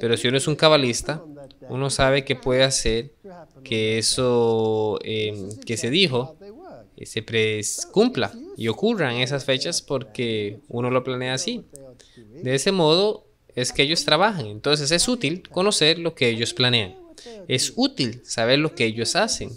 pero si uno es un cabalista, uno sabe que puede hacer que eso em, que se dijo eh, se cumpla y ocurran esas fechas porque uno lo planea así. De ese modo es que ellos trabajan, entonces es útil conocer lo que ellos planean. Es útil saber lo que ellos hacen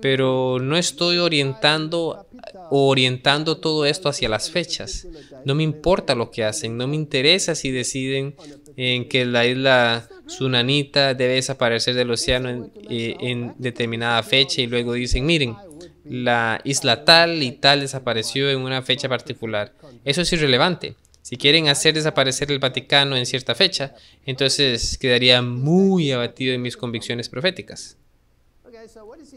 pero no estoy orientando o orientando todo esto hacia las fechas. No me importa lo que hacen, no me interesa si deciden en que la isla Sunanita debe desaparecer del océano en, eh, en determinada fecha y luego dicen, miren, la isla tal y tal desapareció en una fecha particular. Eso es irrelevante. Si quieren hacer desaparecer el Vaticano en cierta fecha, entonces quedaría muy abatido en mis convicciones proféticas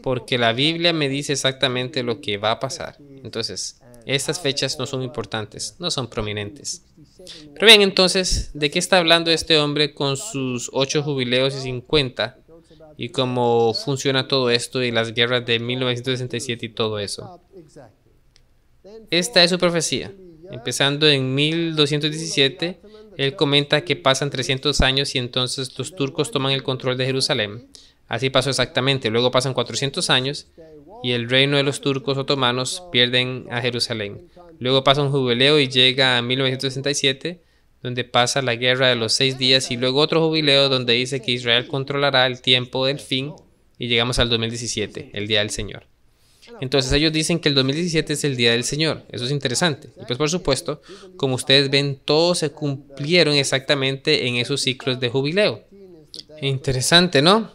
porque la Biblia me dice exactamente lo que va a pasar. Entonces, estas fechas no son importantes, no son prominentes. Pero bien, entonces, ¿de qué está hablando este hombre con sus ocho jubileos y 50? Y cómo funciona todo esto y las guerras de 1967 y todo eso. Esta es su profecía. Empezando en 1217, él comenta que pasan 300 años y entonces los turcos toman el control de Jerusalén. Así pasó exactamente. Luego pasan 400 años y el reino de los turcos otomanos pierden a Jerusalén. Luego pasa un jubileo y llega a 1967, donde pasa la guerra de los seis días y luego otro jubileo donde dice que Israel controlará el tiempo del fin y llegamos al 2017, el Día del Señor. Entonces ellos dicen que el 2017 es el Día del Señor. Eso es interesante. pues por supuesto, como ustedes ven, todos se cumplieron exactamente en esos ciclos de jubileo. Interesante, ¿no?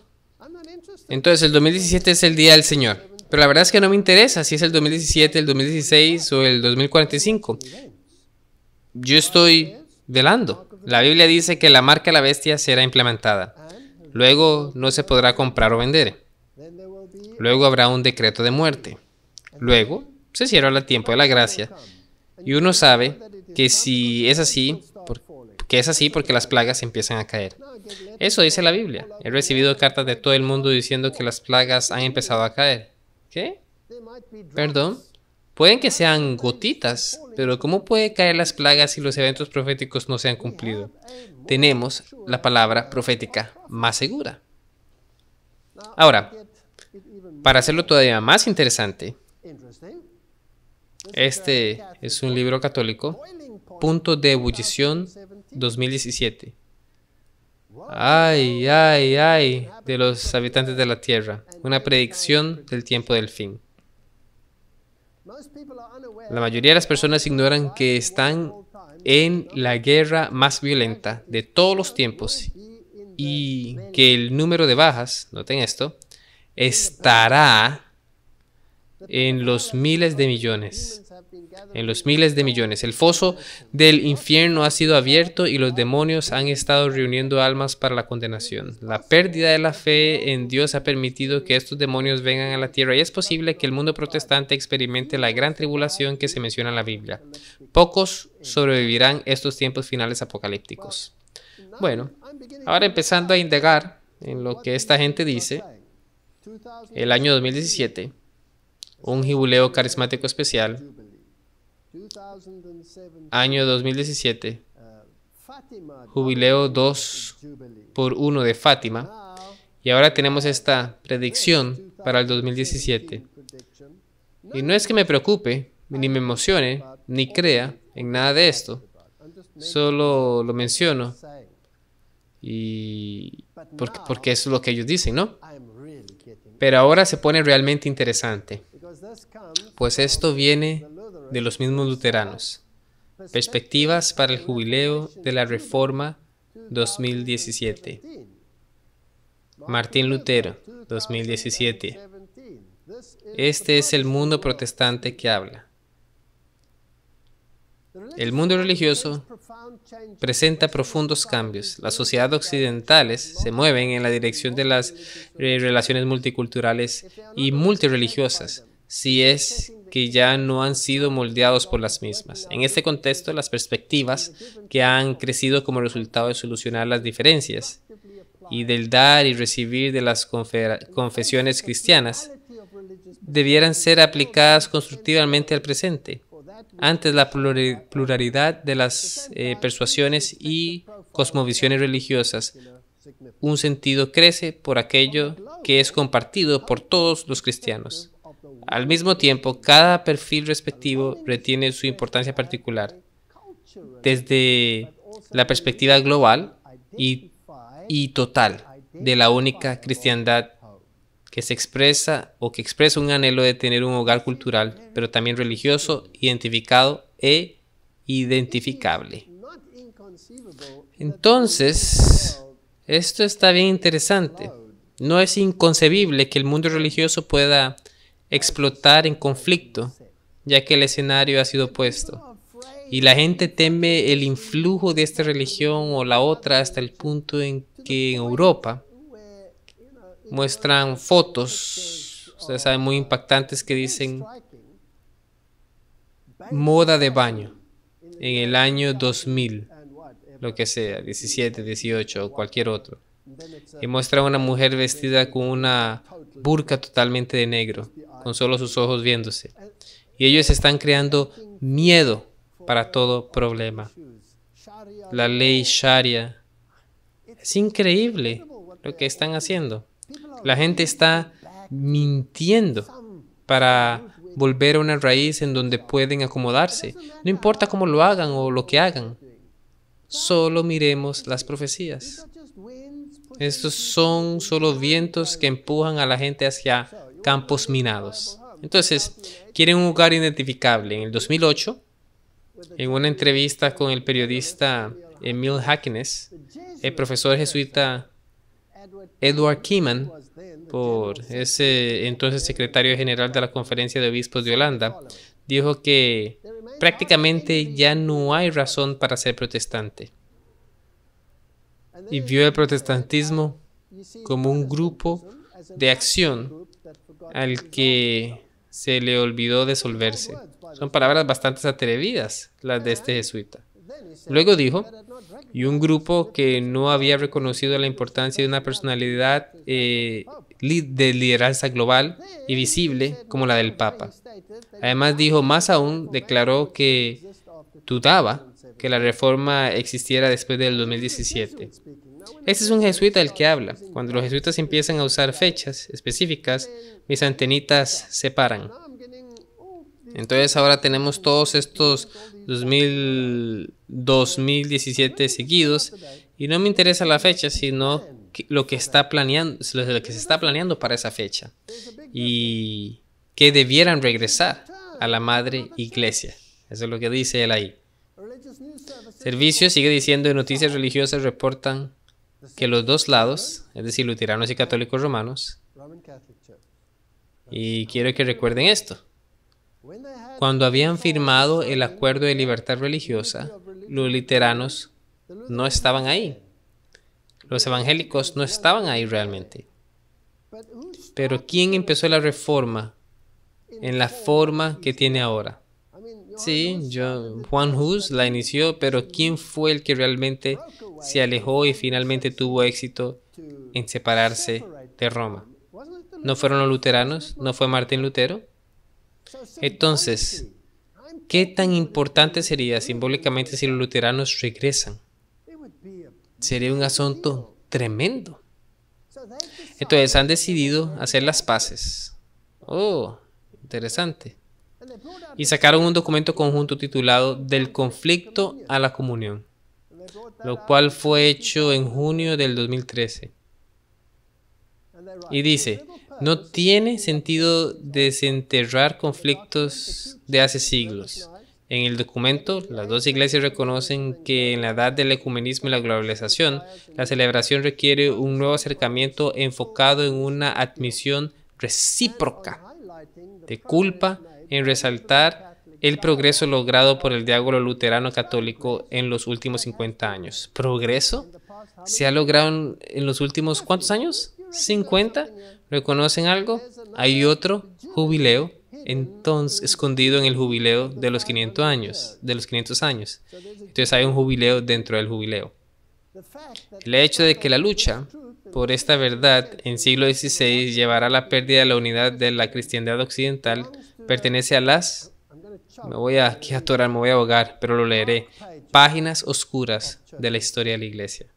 Entonces, el 2017 es el Día del Señor. Pero la verdad es que no me interesa si es el 2017, el 2016 o el 2045. Yo estoy velando. La Biblia dice que la marca de la bestia será implementada. Luego no se podrá comprar o vender. Luego habrá un decreto de muerte. Luego se cierra el tiempo de la gracia. Y uno sabe que si es así, que es así porque las plagas empiezan a caer. Eso dice la Biblia. He recibido cartas de todo el mundo diciendo que las plagas han empezado a caer. ¿Qué? Perdón. Pueden que sean gotitas, pero ¿cómo puede caer las plagas si los eventos proféticos no se han cumplido? Tenemos la palabra profética más segura. Ahora, para hacerlo todavía más interesante, este es un libro católico, punto de ebullición 2017. Ay, ay, ay, de los habitantes de la Tierra, una predicción del tiempo del fin. La mayoría de las personas ignoran que están en la guerra más violenta de todos los tiempos y que el número de bajas, noten esto, estará en los miles de millones en los miles de millones. El foso del infierno ha sido abierto y los demonios han estado reuniendo almas para la condenación. La pérdida de la fe en Dios ha permitido que estos demonios vengan a la tierra y es posible que el mundo protestante experimente la gran tribulación que se menciona en la Biblia. Pocos sobrevivirán estos tiempos finales apocalípticos. Bueno, ahora empezando a indagar en lo que esta gente dice, el año 2017, un jubileo carismático especial Año 2017. Jubileo 2 por 1 de Fátima. Y ahora tenemos esta predicción para el 2017. Y no es que me preocupe, ni me emocione, ni crea en nada de esto. Solo lo menciono. porque, es lo que ellos dicen, ¿no? Pero ahora se pone realmente interesante. Pues esto viene de los mismos luteranos. Perspectivas para el jubileo de la Reforma 2017. Martín Lutero, 2017. Este es el mundo protestante que habla. El mundo religioso presenta profundos cambios. Las sociedades occidentales se mueven en la dirección de las eh, relaciones multiculturales y multireligiosas si es que ya no han sido moldeados por las mismas. En este contexto, las perspectivas que han crecido como resultado de solucionar las diferencias y del dar y recibir de las confesiones cristianas debieran ser aplicadas constructivamente al presente. Antes la pluralidad de las eh, persuasiones y cosmovisiones religiosas, un sentido crece por aquello que es compartido por todos los cristianos. Al mismo tiempo, cada perfil respectivo retiene su importancia particular. Desde la perspectiva global y, total de la única cristiandad que se expresa o que expresa un anhelo de tener un hogar cultural, pero también religioso, identificado e identificable. Entonces, esto está bien interesante. No es inconcebible que el mundo religioso pueda explotar en conflicto, ya que el escenario ha sido puesto. Y la gente teme el influjo de esta religión o la otra hasta el punto en que en Europa muestran fotos, ustedes saben, muy impactantes que dicen moda de baño en el año 2000, lo que sea, 17, 18 o cualquier otro. Y muestra a una mujer vestida con una burka totalmente de negro con solo sus ojos viéndose. Y ellos están creando miedo para todo problema. La ley Sharia. Es increíble lo que están haciendo. La gente está mintiendo para volver a una raíz en donde pueden acomodarse. No importa cómo lo hagan o lo que hagan. Solo miremos las profecías. Estos son solo vientos que empujan a la gente hacia campos minados. Entonces, quieren un lugar identificable. En el 2008, en una entrevista con el periodista Emil Hackness, el profesor jesuita Edward Keeman, por ese entonces secretario general de la Conferencia de Obispos de Holanda, dijo que prácticamente ya no hay razón para ser protestante. Y vio el protestantismo como un grupo de acción al que se le olvidó disolverse. Son palabras bastante atrevidas las de este jesuita. Luego dijo, y un grupo que no había reconocido la importancia de una personalidad eh, de lideranza global y visible como la del Papa. Además dijo, más aún, declaró que dudaba que la reforma existiera después del 2017. Este es un jesuita el que habla. Cuando los jesuitas empiezan a usar fechas específicas, mis antenitas se paran. Entonces ahora tenemos todos estos 2000, 2017 seguidos y no me interesa la fecha, sino lo que está planeando, lo que se está planeando para esa fecha y que debieran regresar a la madre iglesia. Eso es lo que dice él ahí. Servicio sigue diciendo, noticias religiosas reportan que los dos lados, es decir, luteranos y católicos romanos, y quiero que recuerden esto. Cuando habían firmado el acuerdo de libertad religiosa, los luteranos no estaban ahí. Los evangélicos no estaban ahí realmente. Pero ¿quién empezó la reforma en la forma que tiene ahora? Sí, yo, Juan Hus la inició, pero ¿quién fue el que realmente se alejó y finalmente tuvo éxito en separarse de Roma. ¿No fueron los luteranos? ¿No fue Martín Lutero? Entonces, ¿qué tan importante sería simbólicamente si los luteranos regresan? Sería un asunto tremendo. Entonces han decidido hacer las paces. Oh, interesante. Y sacaron un documento conjunto titulado Del conflicto a la comunión lo cual fue hecho en junio del 2013. Y dice, no tiene sentido desenterrar conflictos de hace siglos. En el documento, las dos iglesias reconocen que en la edad del ecumenismo y la globalización, la celebración requiere un nuevo acercamiento enfocado en una admisión recíproca de culpa en resaltar el progreso logrado por el diálogo luterano católico en los últimos 50 años. ¿Progreso? ¿Se ha logrado en, los últimos cuántos años? ¿50? ¿Reconocen algo? Hay otro jubileo entonces escondido en el jubileo de los 500 años, de los 500 años. Entonces hay un jubileo dentro del jubileo. El hecho de que la lucha por esta verdad en siglo XVI llevará a la pérdida de la unidad de la cristiandad occidental pertenece a las me voy a atorar, me voy a ahogar, pero lo leeré. Páginas oscuras de la historia de la iglesia.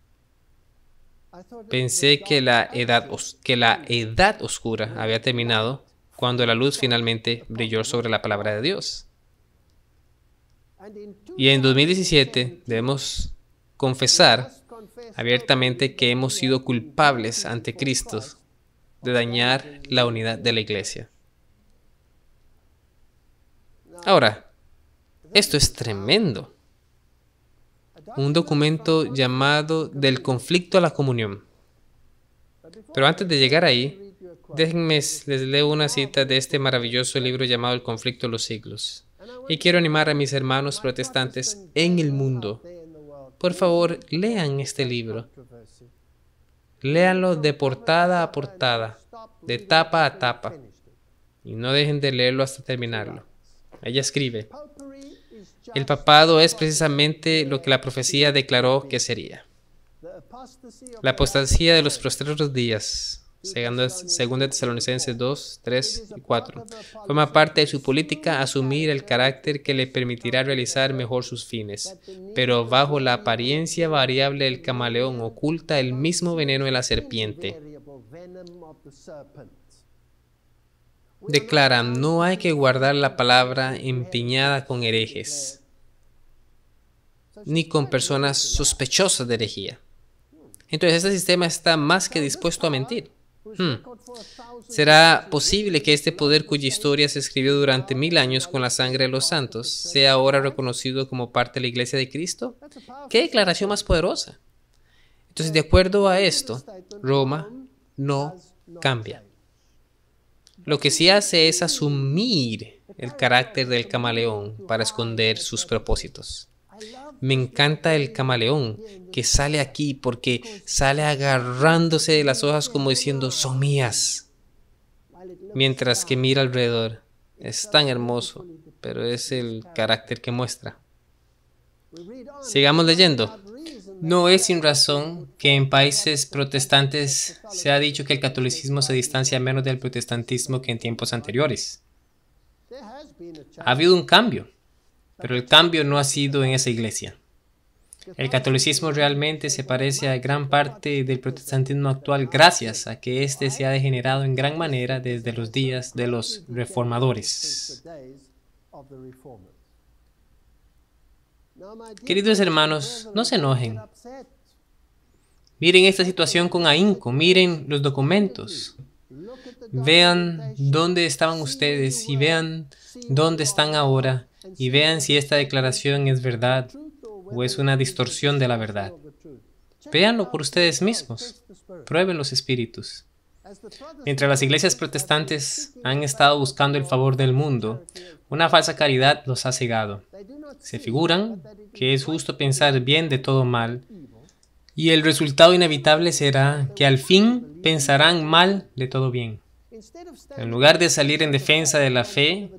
Pensé que la edad, que la edad oscura había terminado cuando la luz finalmente brilló sobre la palabra de Dios. Y en 2017 debemos confesar abiertamente que hemos sido culpables ante Cristo de dañar la unidad de la iglesia. Ahora, esto es tremendo. Un documento llamado Del conflicto a la comunión. Pero antes de llegar ahí, déjenme les leo una cita de este maravilloso libro llamado El conflicto de los siglos. Y quiero animar a mis hermanos protestantes en el mundo. Por favor, lean este libro. Léanlo de portada a portada, de tapa a tapa. Y no dejen de leerlo hasta terminarlo. Ella escribe, el papado es precisamente lo que la profecía declaró que sería. La apostasía de los prosteros días, según Tesalonicenses 2, 3 y 4, forma parte de su política asumir el carácter que le permitirá realizar mejor sus fines, pero bajo la apariencia variable del camaleón oculta el mismo veneno de la serpiente declara no hay que guardar la palabra empeñada con herejes, ni con personas sospechosas de herejía. Entonces este sistema está más que dispuesto a mentir. Hmm. ¿Será posible que este poder cuya historia se escribió durante mil años con la sangre de los santos sea ahora reconocido como parte de la iglesia de Cristo? ¿Qué declaración más poderosa? Entonces, de acuerdo a esto, Roma no cambia. Lo que sí hace es asumir el carácter del camaleón para esconder sus propósitos. Me encanta el camaleón que sale aquí porque sale agarrándose de las hojas como diciendo, son mías. Mientras que mira alrededor. Es tan hermoso, pero es el carácter que muestra. Sigamos leyendo. No es sin razón que en países protestantes se ha dicho que el catolicismo se distancia menos del protestantismo que en tiempos anteriores. Ha habido un cambio, pero el cambio no ha sido en esa iglesia. El catolicismo realmente se parece a gran parte del protestantismo actual gracias a que éste se ha degenerado en gran manera desde los días de los reformadores. Queridos hermanos, no se enojen. Miren esta situación con ahínco, miren los documentos. Vean dónde estaban ustedes y vean dónde están ahora y vean si esta declaración es verdad o es una distorsión de la verdad. véanlo por ustedes mismos. Prueben los espíritus. Mientras las iglesias protestantes han estado buscando el favor del mundo, una falsa caridad los ha cegado. Se figuran que es justo pensar bien de todo mal, y el resultado inevitable será que al fin pensarán mal de todo bien. En lugar de salir en defensa de la fe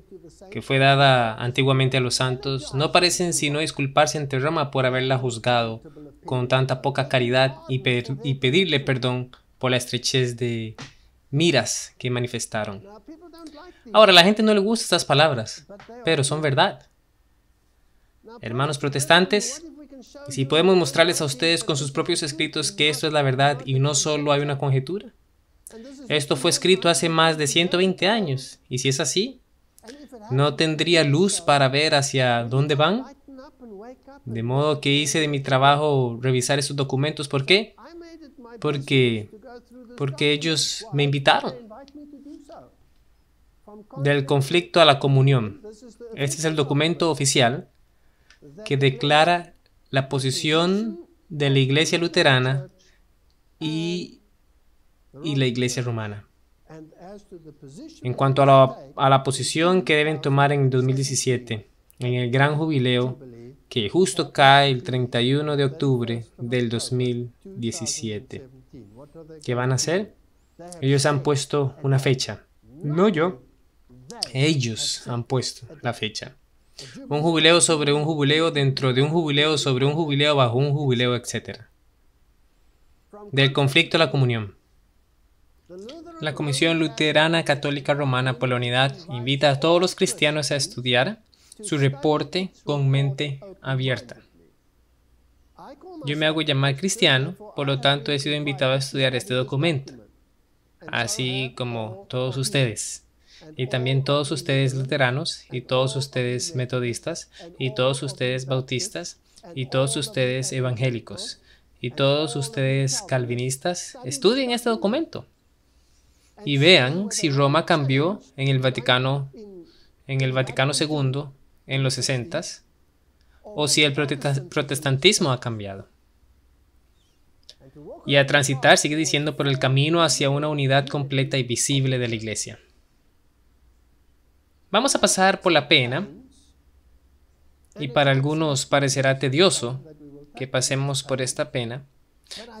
que fue dada antiguamente a los santos, no parecen sino disculparse ante Roma por haberla juzgado con tanta poca caridad y, y pedirle perdón por la estrechez de miras que manifestaron. Ahora, a la gente no le gusta estas palabras, pero son verdad. Hermanos protestantes, si podemos mostrarles a ustedes con sus propios escritos que esto es la verdad y no solo hay una conjetura. Esto fue escrito hace más de 120 años, y si es así, no tendría luz para ver hacia dónde van. De modo que hice de mi trabajo revisar estos documentos. ¿Por qué? porque, porque ellos me invitaron del conflicto a la comunión. Este es el documento oficial que declara la posición de la Iglesia Luterana y, la Iglesia Romana. En cuanto a la, a la posición que deben tomar en 2017, en el gran jubileo, que justo cae el 31 de octubre del 2017. ¿Qué van a hacer? Ellos han puesto una fecha. No yo. Ellos han puesto la fecha. Un jubileo sobre un jubileo dentro de un jubileo sobre un jubileo bajo un jubileo, etc. Del conflicto a la comunión. La Comisión Luterana Católica Romana por la Unidad invita a todos los cristianos a estudiar su reporte con mente abierta. Yo me hago llamar cristiano, por lo tanto he sido invitado a estudiar este documento, así como todos ustedes, y también todos ustedes luteranos, y todos ustedes metodistas, y todos ustedes bautistas, y todos ustedes evangélicos, y todos ustedes calvinistas, estudien este documento y vean si Roma cambió en el Vaticano en el Vaticano II en los sesentas o si el protestantismo ha cambiado. Y a transitar sigue diciendo por el camino hacia una unidad completa y visible de la iglesia. Vamos a pasar por la pena, y para algunos parecerá tedioso que pasemos por esta pena,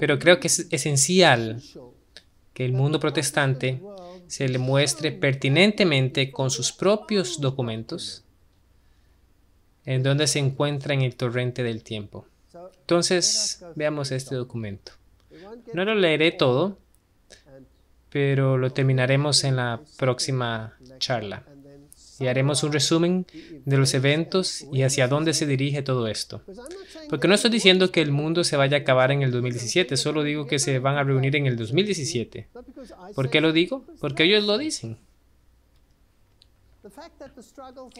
pero creo que es esencial que el mundo protestante se le muestre pertinentemente con sus propios documentos en donde se encuentra en el torrente del tiempo. Entonces, veamos este documento. No lo leeré todo, pero lo terminaremos en la próxima charla y haremos un resumen de los eventos y hacia dónde se dirige todo esto. Porque no estoy diciendo que el mundo se vaya a acabar en el 2017, solo digo que se van a reunir en el 2017. ¿Por qué lo digo? Porque ellos lo dicen.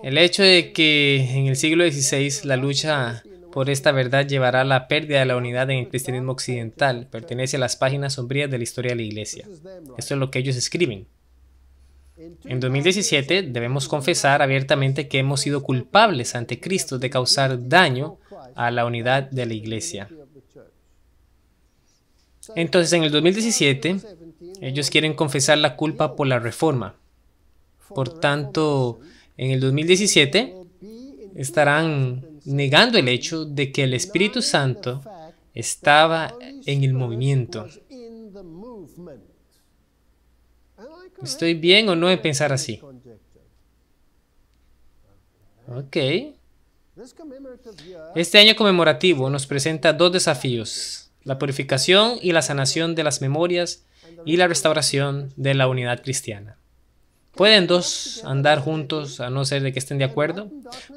El hecho de que en el siglo XVI la lucha por esta verdad llevará a la pérdida de la unidad en el cristianismo occidental pertenece a las páginas sombrías de la historia de la Iglesia. Esto es lo que ellos escriben. En 2017 debemos confesar abiertamente que hemos sido culpables ante Cristo de causar daño a la unidad de la Iglesia. Entonces, en el 2017, ellos quieren confesar la culpa por la reforma. Por tanto, en el 2017 estarán negando el hecho de que el Espíritu Santo estaba en el movimiento. ¿Estoy bien o no en pensar así? Ok. Este año conmemorativo nos presenta dos desafíos, la purificación y la sanación de las memorias y la restauración de la unidad cristiana. ¿Pueden dos andar juntos a no ser de que estén de acuerdo?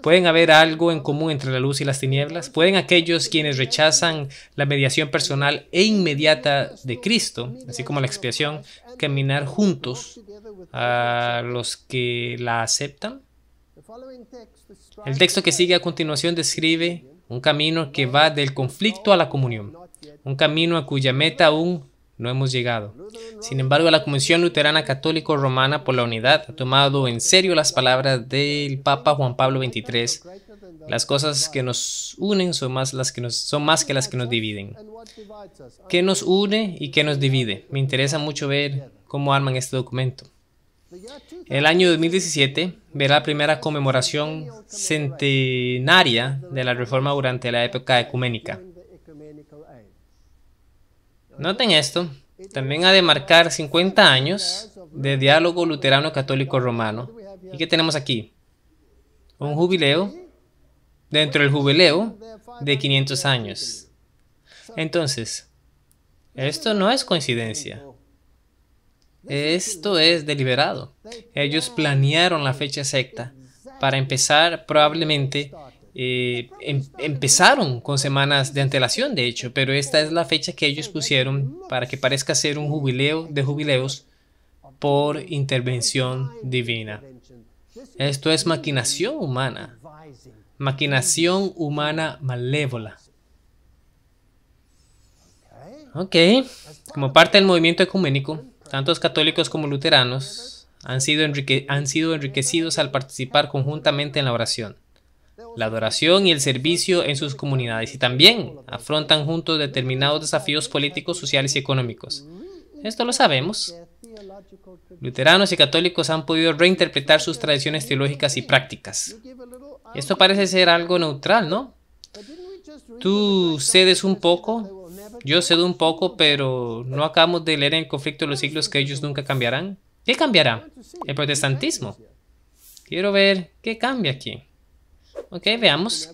¿Pueden haber algo en común entre la luz y las tinieblas? ¿Pueden aquellos quienes rechazan la mediación personal e inmediata de Cristo, así como la expiación, caminar juntos a los que la aceptan? El texto que sigue a continuación describe un camino que va del conflicto a la comunión, un camino a cuya meta aún no hemos llegado. Sin embargo, la Comisión Luterana Católico Romana por la Unidad ha tomado en serio las palabras del Papa Juan Pablo XXIII. Las cosas que nos unen son más, las que nos, son más que las que nos dividen. ¿Qué nos une y qué nos divide? Me interesa mucho ver cómo arman este documento. El año 2017 verá la primera conmemoración centenaria de la Reforma durante la época ecuménica. Noten esto, también ha de marcar 50 años de diálogo luterano-católico-romano. ¿Y qué tenemos aquí? Un jubileo dentro del jubileo de 500 años. Entonces, esto no es coincidencia. Esto es deliberado. Ellos planearon la fecha secta para empezar probablemente eh, em, empezaron con semanas de antelación, de hecho, pero esta es la fecha que ellos pusieron para que parezca ser un jubileo de jubileos por intervención divina. Esto es maquinación humana, maquinación humana malévola. Ok, como parte del movimiento ecuménico, tantos católicos como luteranos han sido, han sido enriquecidos al participar conjuntamente en la oración la adoración y el servicio en sus comunidades y también afrontan juntos determinados desafíos políticos, sociales y económicos. Esto lo sabemos. Luteranos y católicos han podido reinterpretar sus tradiciones teológicas y prácticas. Esto parece ser algo neutral, ¿no? Tú cedes un poco, yo cedo un poco, pero no acabamos de leer en el conflicto de los siglos que ellos nunca cambiarán. ¿Qué cambiará? El protestantismo. Quiero ver qué cambia aquí. Ok, veamos.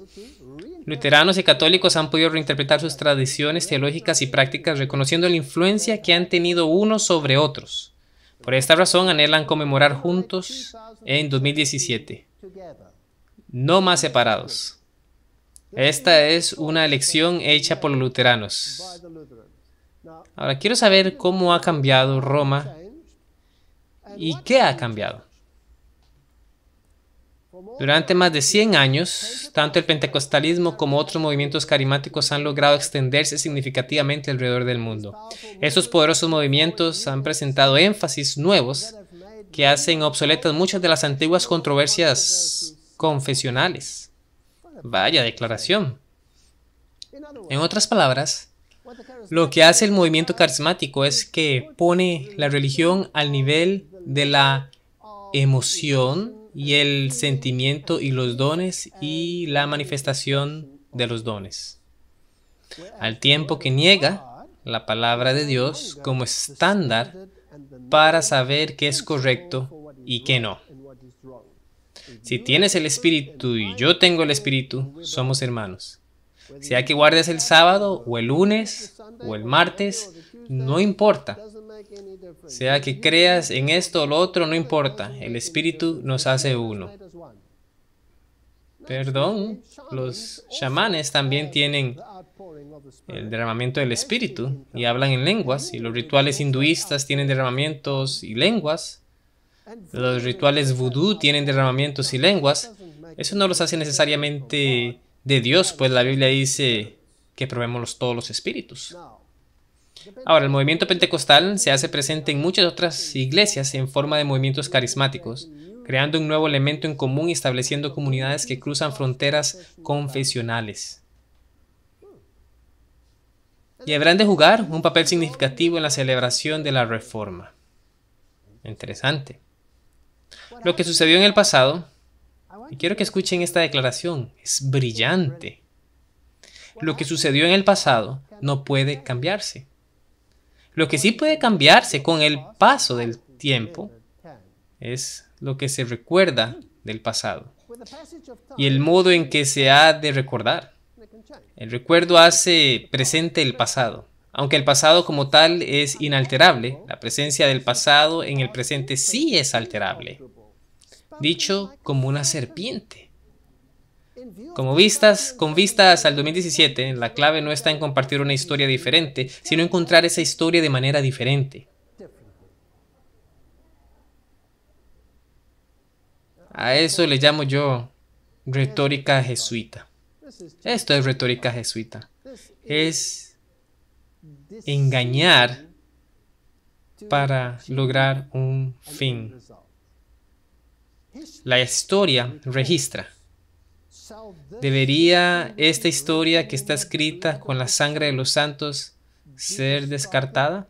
Luteranos y católicos han podido reinterpretar sus tradiciones teológicas y prácticas reconociendo la influencia que han tenido unos sobre otros. Por esta razón anhelan conmemorar juntos en 2017. No más separados. Esta es una elección hecha por los luteranos. Ahora quiero saber cómo ha cambiado Roma y qué ha cambiado. Durante más de 100 años, tanto el pentecostalismo como otros movimientos carismáticos han logrado extenderse significativamente alrededor del mundo. Estos poderosos movimientos han presentado énfasis nuevos que hacen obsoletas muchas de las antiguas controversias confesionales. Vaya declaración. En otras palabras, lo que hace el movimiento carismático es que pone la religión al nivel de la emoción y el sentimiento y los dones y la manifestación de los dones. Al tiempo que niega la palabra de Dios como estándar para saber qué es correcto y qué no. Si tienes el Espíritu y yo tengo el Espíritu, somos hermanos. Sea que guardes el sábado o el lunes o el martes, no importa. Sea que creas en esto o lo otro, no importa. El Espíritu nos hace uno. Perdón, los chamanes también tienen el derramamiento del espíritu y hablan en lenguas y los rituales hinduistas tienen derramamientos y lenguas. Los rituales vudú tienen derramamientos y lenguas. Eso no los hace necesariamente de Dios, pues la Biblia dice que probemos todos los espíritus. Ahora, el movimiento pentecostal se hace presente en muchas otras iglesias en forma de movimientos carismáticos, creando un nuevo elemento en común y estableciendo comunidades que cruzan fronteras confesionales. Y habrán de jugar un papel significativo en la celebración de la reforma. Interesante. Lo que sucedió en el pasado, y quiero que escuchen esta declaración, es brillante. Lo que sucedió en el pasado no puede cambiarse. Lo que sí puede cambiarse con el paso del tiempo es lo que se recuerda del pasado y el modo en que se ha de recordar. El recuerdo hace presente el pasado. Aunque el pasado como tal es inalterable, la presencia del pasado en el presente sí es alterable. Dicho como una serpiente. Como vistas, con vistas al 2017, la clave no está en compartir una historia diferente, sino encontrar esa historia de manera diferente. A eso le llamo yo retórica jesuita. Esto es retórica jesuita. Es engañar para lograr un fin. La historia registra ¿Debería esta historia que está escrita con la sangre de los santos ser descartada?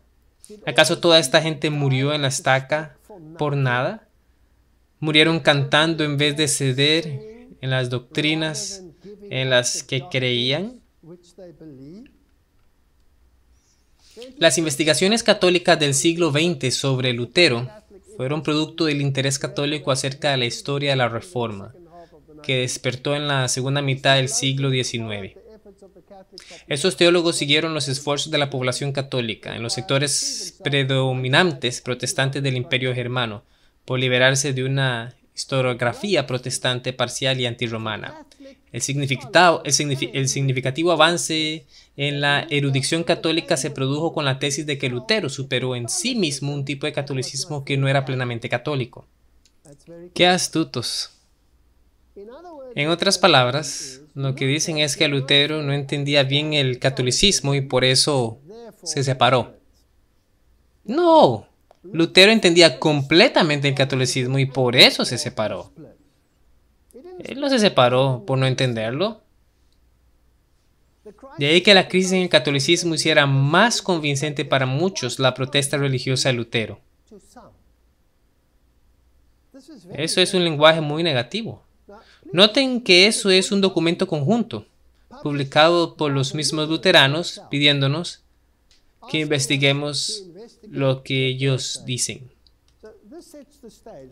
¿Acaso toda esta gente murió en la estaca por nada? ¿Murieron cantando en vez de ceder en las doctrinas en las que creían? Las investigaciones católicas del siglo XX sobre Lutero fueron producto del interés católico acerca de la historia de la Reforma que despertó en la segunda mitad del siglo XIX. Esos teólogos siguieron los esfuerzos de la población católica en los sectores predominantes protestantes del imperio germano por liberarse de una historiografía protestante parcial y antirromana. El, el, significativo avance en la erudición católica se produjo con la tesis de que Lutero superó en sí mismo un tipo de catolicismo que no era plenamente católico. Qué astutos. En otras palabras, lo que dicen es que Lutero no entendía bien el catolicismo y por eso se separó. No, Lutero entendía completamente el catolicismo y por eso se separó. Él no se separó por no entenderlo. De ahí que la crisis en el catolicismo hiciera más convincente para muchos la protesta religiosa de Lutero. Eso es un lenguaje muy negativo. Noten que eso es un documento conjunto, publicado por los mismos luteranos, pidiéndonos que investiguemos lo que ellos dicen.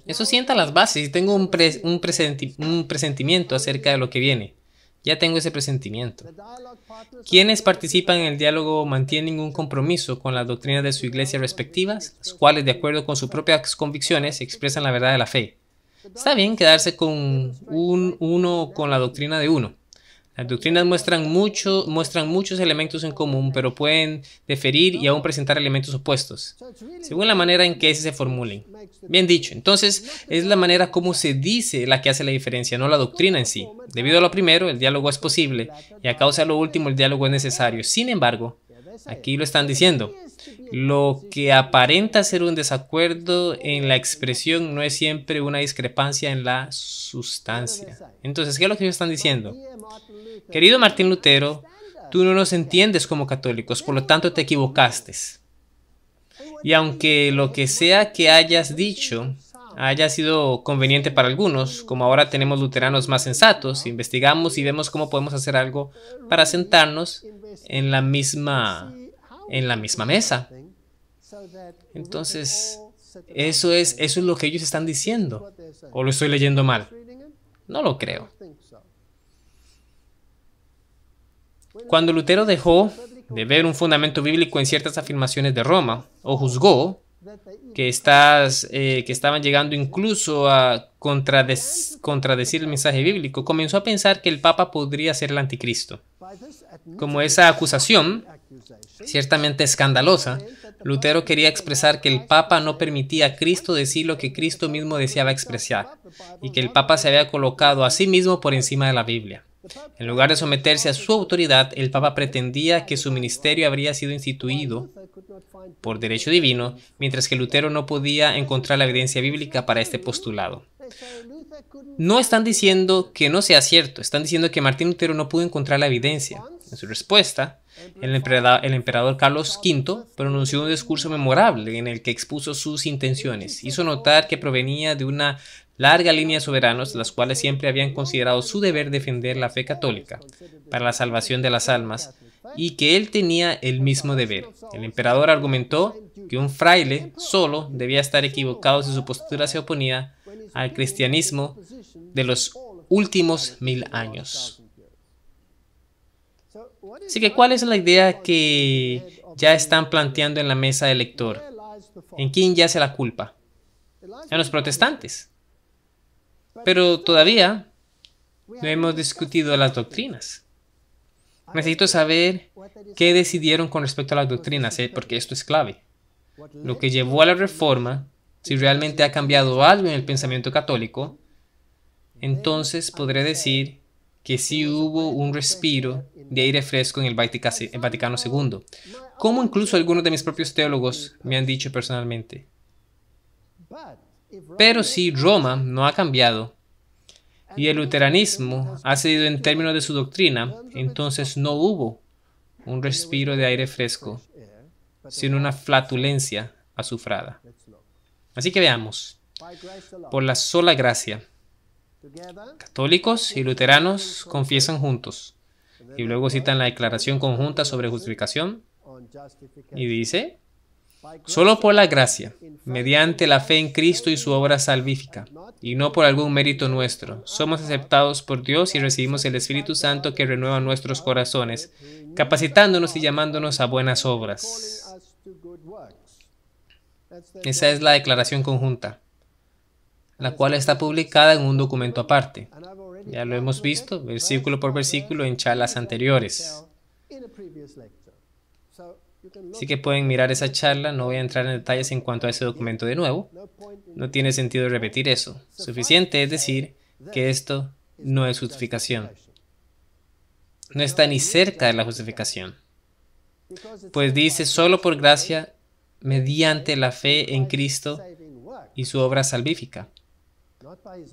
Eso sienta las bases y tengo un, un, presentimiento acerca de lo que viene. Ya tengo ese presentimiento. Quienes participan en el diálogo mantienen un compromiso con las doctrinas de su iglesia respectivas, las cuales, de acuerdo con sus propias convicciones, expresan la verdad de la fe. Está bien quedarse con un uno con la doctrina de uno. Las doctrinas muestran, mucho, muestran muchos elementos en común, pero pueden diferir y aún presentar elementos opuestos, según la manera en que se formulen. Bien dicho, entonces es la manera como se dice la que hace la diferencia, no la doctrina en sí. Debido a lo primero, el diálogo es posible, y a causa de lo último, el diálogo es necesario. Sin embargo, aquí lo están diciendo. Lo que aparenta ser un desacuerdo en la expresión no es siempre una discrepancia en la sustancia. Entonces, ¿qué es lo que ellos están diciendo? Querido Martín Lutero, tú no nos entiendes como católicos, por lo tanto te equivocaste. Y aunque lo que sea que hayas dicho haya sido conveniente para algunos, como ahora tenemos luteranos más sensatos, investigamos y vemos cómo podemos hacer algo para sentarnos en la misma en la misma mesa. Entonces, eso es, eso es lo que ellos están diciendo. ¿O lo estoy leyendo mal? No lo creo. Cuando Lutero dejó de ver un fundamento bíblico en ciertas afirmaciones de Roma, o juzgó que, estas, eh, que estaban llegando incluso a contradecir el mensaje bíblico, comenzó a pensar que el Papa podría ser el anticristo. Como esa acusación ciertamente escandalosa, Lutero quería expresar que el Papa no permitía a Cristo decir lo que Cristo mismo deseaba expresar, y que el Papa se había colocado a sí mismo por encima de la Biblia. En lugar de someterse a su autoridad, el Papa pretendía que su ministerio habría sido instituido por derecho divino, mientras que Lutero no podía encontrar la evidencia bíblica para este postulado. No están diciendo que no sea cierto, están diciendo que Martín Lutero no pudo encontrar la evidencia. En su respuesta, el emperador, el emperador, Carlos V pronunció un discurso memorable en el que expuso sus intenciones. Hizo notar que provenía de una larga línea de soberanos, las cuales siempre habían considerado su deber defender la fe católica para la salvación de las almas, y que él tenía el mismo deber. El emperador argumentó que un fraile solo debía estar equivocado si su postura se oponía al cristianismo de los últimos mil años. Así que, ¿cuál es la idea que ya están planteando en la mesa del lector? ¿En quién yace la culpa? En los protestantes. Pero todavía no hemos discutido las doctrinas. Necesito saber qué decidieron con respecto a las doctrinas, eh, porque esto es clave. Lo que llevó a la reforma, si realmente ha cambiado algo en el pensamiento católico, entonces podré decir que sí hubo un respiro de aire fresco en el Vaticano II, como incluso algunos de mis propios teólogos me han dicho personalmente. Pero si Roma no ha cambiado y el luteranismo ha cedido en términos de su doctrina, entonces no hubo un respiro de aire fresco, sino una flatulencia azufrada. Así que veamos, por la sola gracia, católicos y luteranos confiesan juntos y luego citan la declaración conjunta sobre justificación y dice, Solo por la gracia, mediante la fe en Cristo y su obra salvífica, y no por algún mérito nuestro, somos aceptados por Dios y recibimos el Espíritu Santo que renueva nuestros corazones, capacitándonos y llamándonos a buenas obras. Esa es la declaración conjunta, la cual está publicada en un documento aparte. Ya lo hemos visto versículo por versículo en charlas anteriores. Así que pueden mirar esa charla, no voy a entrar en detalles en cuanto a ese documento de nuevo. No tiene sentido repetir eso. Suficiente es decir que esto no es justificación. No está ni cerca de la justificación. Pues dice, solo por gracia, mediante la fe en Cristo y su obra salvífica,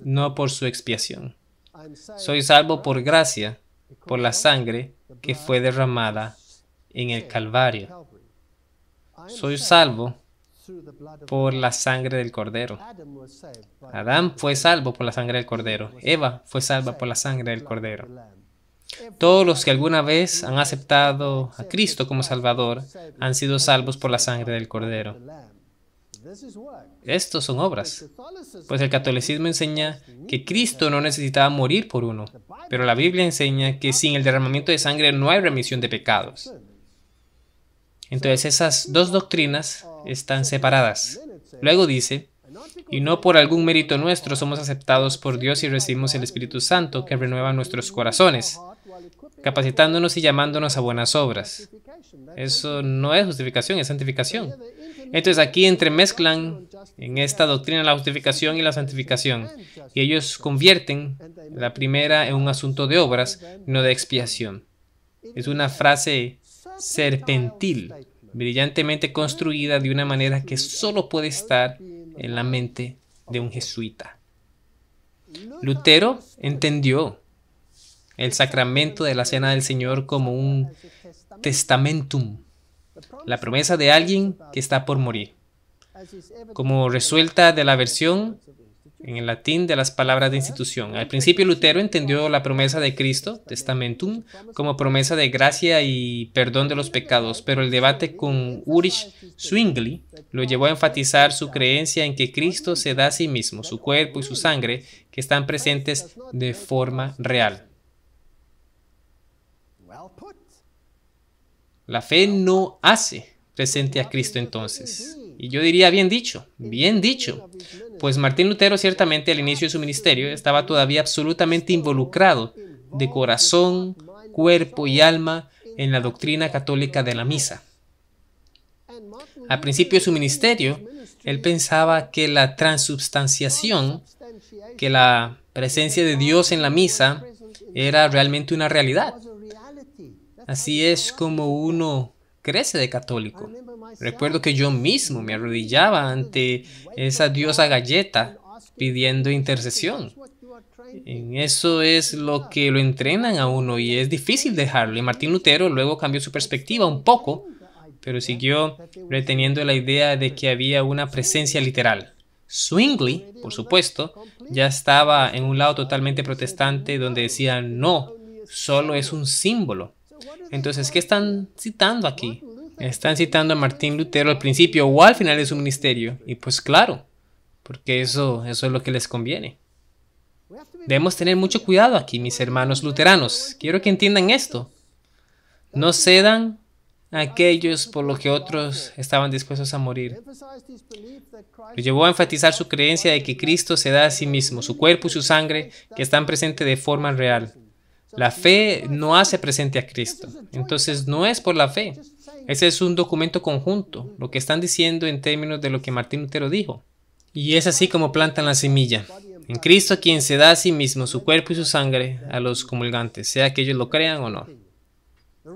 no por su expiación. Soy salvo por gracia, por la sangre que fue derramada en el Calvario. Soy salvo por la sangre del cordero. Adán fue salvo por la sangre del cordero. Eva fue salva por la sangre del cordero. Todos los que alguna vez han aceptado a Cristo como Salvador han sido salvos por la sangre del cordero. Estos son obras, pues el catolicismo enseña que Cristo no necesitaba morir por uno, pero la Biblia enseña que sin el derramamiento de sangre no hay remisión de pecados. Entonces esas dos doctrinas están separadas. Luego dice, y no por algún mérito nuestro somos aceptados por Dios y recibimos el Espíritu Santo que renueva nuestros corazones, capacitándonos y llamándonos a buenas obras. Eso no es justificación, es santificación. Entonces aquí entremezclan en esta doctrina la justificación y la santificación, y ellos convierten la primera en un asunto de obras, no de expiación. Es una frase serpentil, brillantemente construida de una manera que solo puede estar en la mente de un jesuita. Lutero entendió el sacramento de la cena del Señor como un testamentum, la promesa de alguien que está por morir. Como resuelta de la versión en el latín de las palabras de institución. Al principio Lutero entendió la promesa de Cristo, testamentum, como promesa de gracia y perdón de los pecados, pero el debate con Ulrich Zwingli lo llevó a enfatizar su creencia en que Cristo se da a sí mismo, su cuerpo y su sangre, que están presentes de forma real. La fe no hace presente a Cristo entonces. Y yo diría, bien dicho, bien dicho pues Martín Lutero ciertamente al inicio de su ministerio estaba todavía absolutamente involucrado de corazón, cuerpo y alma en la doctrina católica de la misa. Al principio de su ministerio, él pensaba que la transubstanciación, que la presencia de Dios en la misa, era realmente una realidad. Así es como uno crece de católico. Recuerdo que yo mismo me arrodillaba ante esa diosa galleta pidiendo intercesión. En eso es lo que lo entrenan a uno y es difícil dejarlo. Y Martín Lutero luego cambió su perspectiva un poco, pero siguió reteniendo la idea de que había una presencia literal. Swingley, por supuesto, ya estaba en un lado totalmente protestante donde decía no, solo es un símbolo. Entonces, ¿qué están citando aquí? Están citando a Martín Lutero al principio o al final de su ministerio. Y pues claro, porque eso, eso es lo que les conviene. Debemos tener mucho cuidado aquí, mis hermanos luteranos. Quiero que entiendan esto. No cedan a aquellos por los que otros estaban dispuestos a morir. Lo llevó a enfatizar su creencia de que Cristo se da a sí mismo, su cuerpo y su sangre, que están presentes de forma real. La fe no hace presente a Cristo. Entonces no es por la fe. Ese es un documento conjunto, lo que están diciendo en términos de lo que Martín Lutero dijo. Y es así como plantan la semilla. En Cristo quien se da a sí mismo su cuerpo y su sangre a los comulgantes, sea que ellos lo crean o no.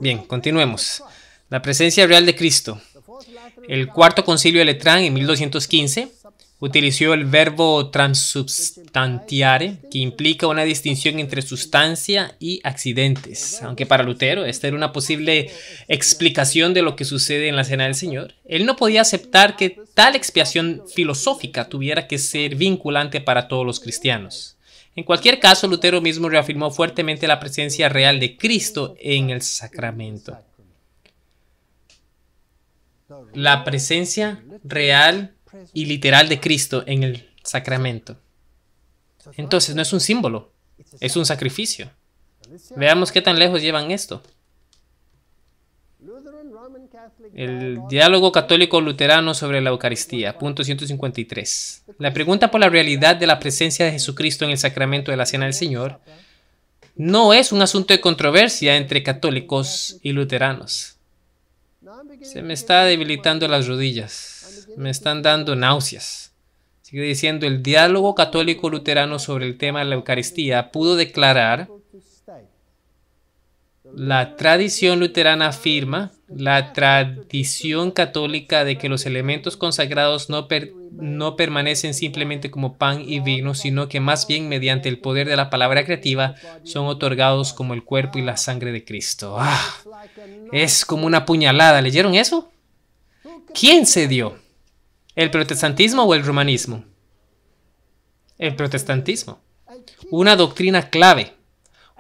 Bien, continuemos. La presencia real de Cristo. El cuarto concilio de Letrán en 1215 utilizó el verbo transubstantiare, que implica una distinción entre sustancia y accidentes. Aunque para Lutero esta era una posible explicación de lo que sucede en la cena del Señor, él no podía aceptar que tal expiación filosófica tuviera que ser vinculante para todos los cristianos. En cualquier caso, Lutero mismo reafirmó fuertemente la presencia real de Cristo en el sacramento. La presencia real y literal de Cristo en el sacramento. Entonces no es un símbolo, es un sacrificio. Veamos qué tan lejos llevan esto. El diálogo católico-luterano sobre la Eucaristía, punto 153. La pregunta por la realidad de la presencia de Jesucristo en el sacramento de la Cena del Señor no es un asunto de controversia entre católicos y luteranos. Se me está debilitando las rodillas me están dando náuseas. Sigue diciendo, el diálogo católico luterano sobre el tema de la Eucaristía pudo declarar, la tradición luterana afirma, la tradición católica de que los elementos consagrados no, no permanecen simplemente como pan y vino, sino que más bien mediante el poder de la palabra creativa son otorgados como el cuerpo y la sangre de Cristo. Ah, es como una puñalada. ¿Leyeron eso? ¿Quién se dio? ¿El protestantismo o el romanismo? El protestantismo. Una doctrina clave.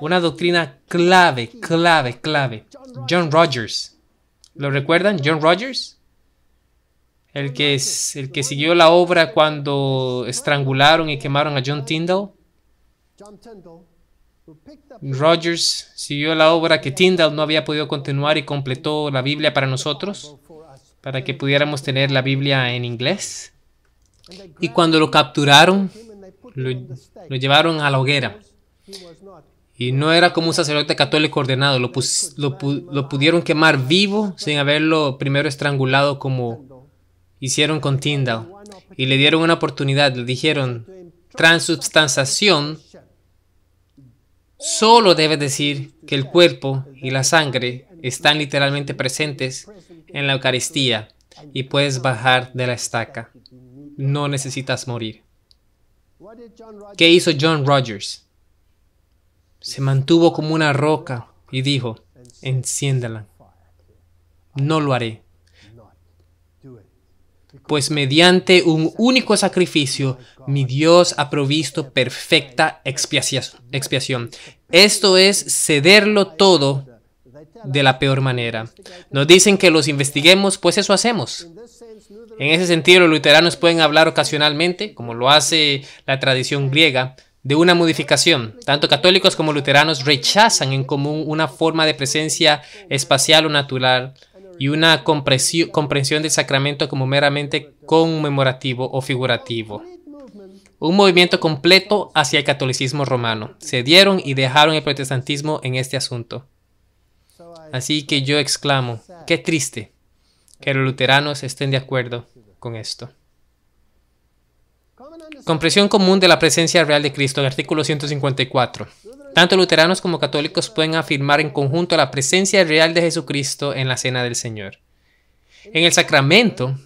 Una doctrina clave, clave, clave. John Rogers. ¿Lo recuerdan? John Rogers. El que, es, el que siguió la obra cuando estrangularon y quemaron a John Tyndall. Rogers siguió la obra que Tyndall no había podido continuar y completó la Biblia para nosotros para que pudiéramos tener la Biblia en inglés. Y cuando lo capturaron, lo, llevaron a la hoguera. Y no era como un sacerdote católico ordenado, lo, lo pudieron quemar vivo sin haberlo primero estrangulado como hicieron con Tyndall. Y le dieron una oportunidad, le dijeron, transubstanciación solo debe decir que el cuerpo y la sangre están literalmente presentes en la Eucaristía y puedes bajar de la estaca. No necesitas morir. ¿Qué hizo John Rogers? Se mantuvo como una roca y dijo, enciéndela. No lo haré. Pues mediante un único sacrificio, mi Dios ha provisto perfecta expiación. Esto es cederlo todo de la peor manera. Nos dicen que los investiguemos, pues eso hacemos. En ese sentido, los luteranos pueden hablar ocasionalmente, como lo hace la tradición griega, de una modificación. Tanto católicos como luteranos rechazan en común una forma de presencia espacial o natural y una comprensión del sacramento como meramente conmemorativo o figurativo. Un movimiento completo hacia el catolicismo romano. Se dieron y dejaron el protestantismo en este asunto. Así que yo exclamo, qué triste que los luteranos estén de acuerdo con esto. Comprensión común de la presencia real de Cristo, en el artículo 154. Tanto luteranos como católicos pueden afirmar en conjunto la presencia real de Jesucristo en la cena del Señor. En el sacramento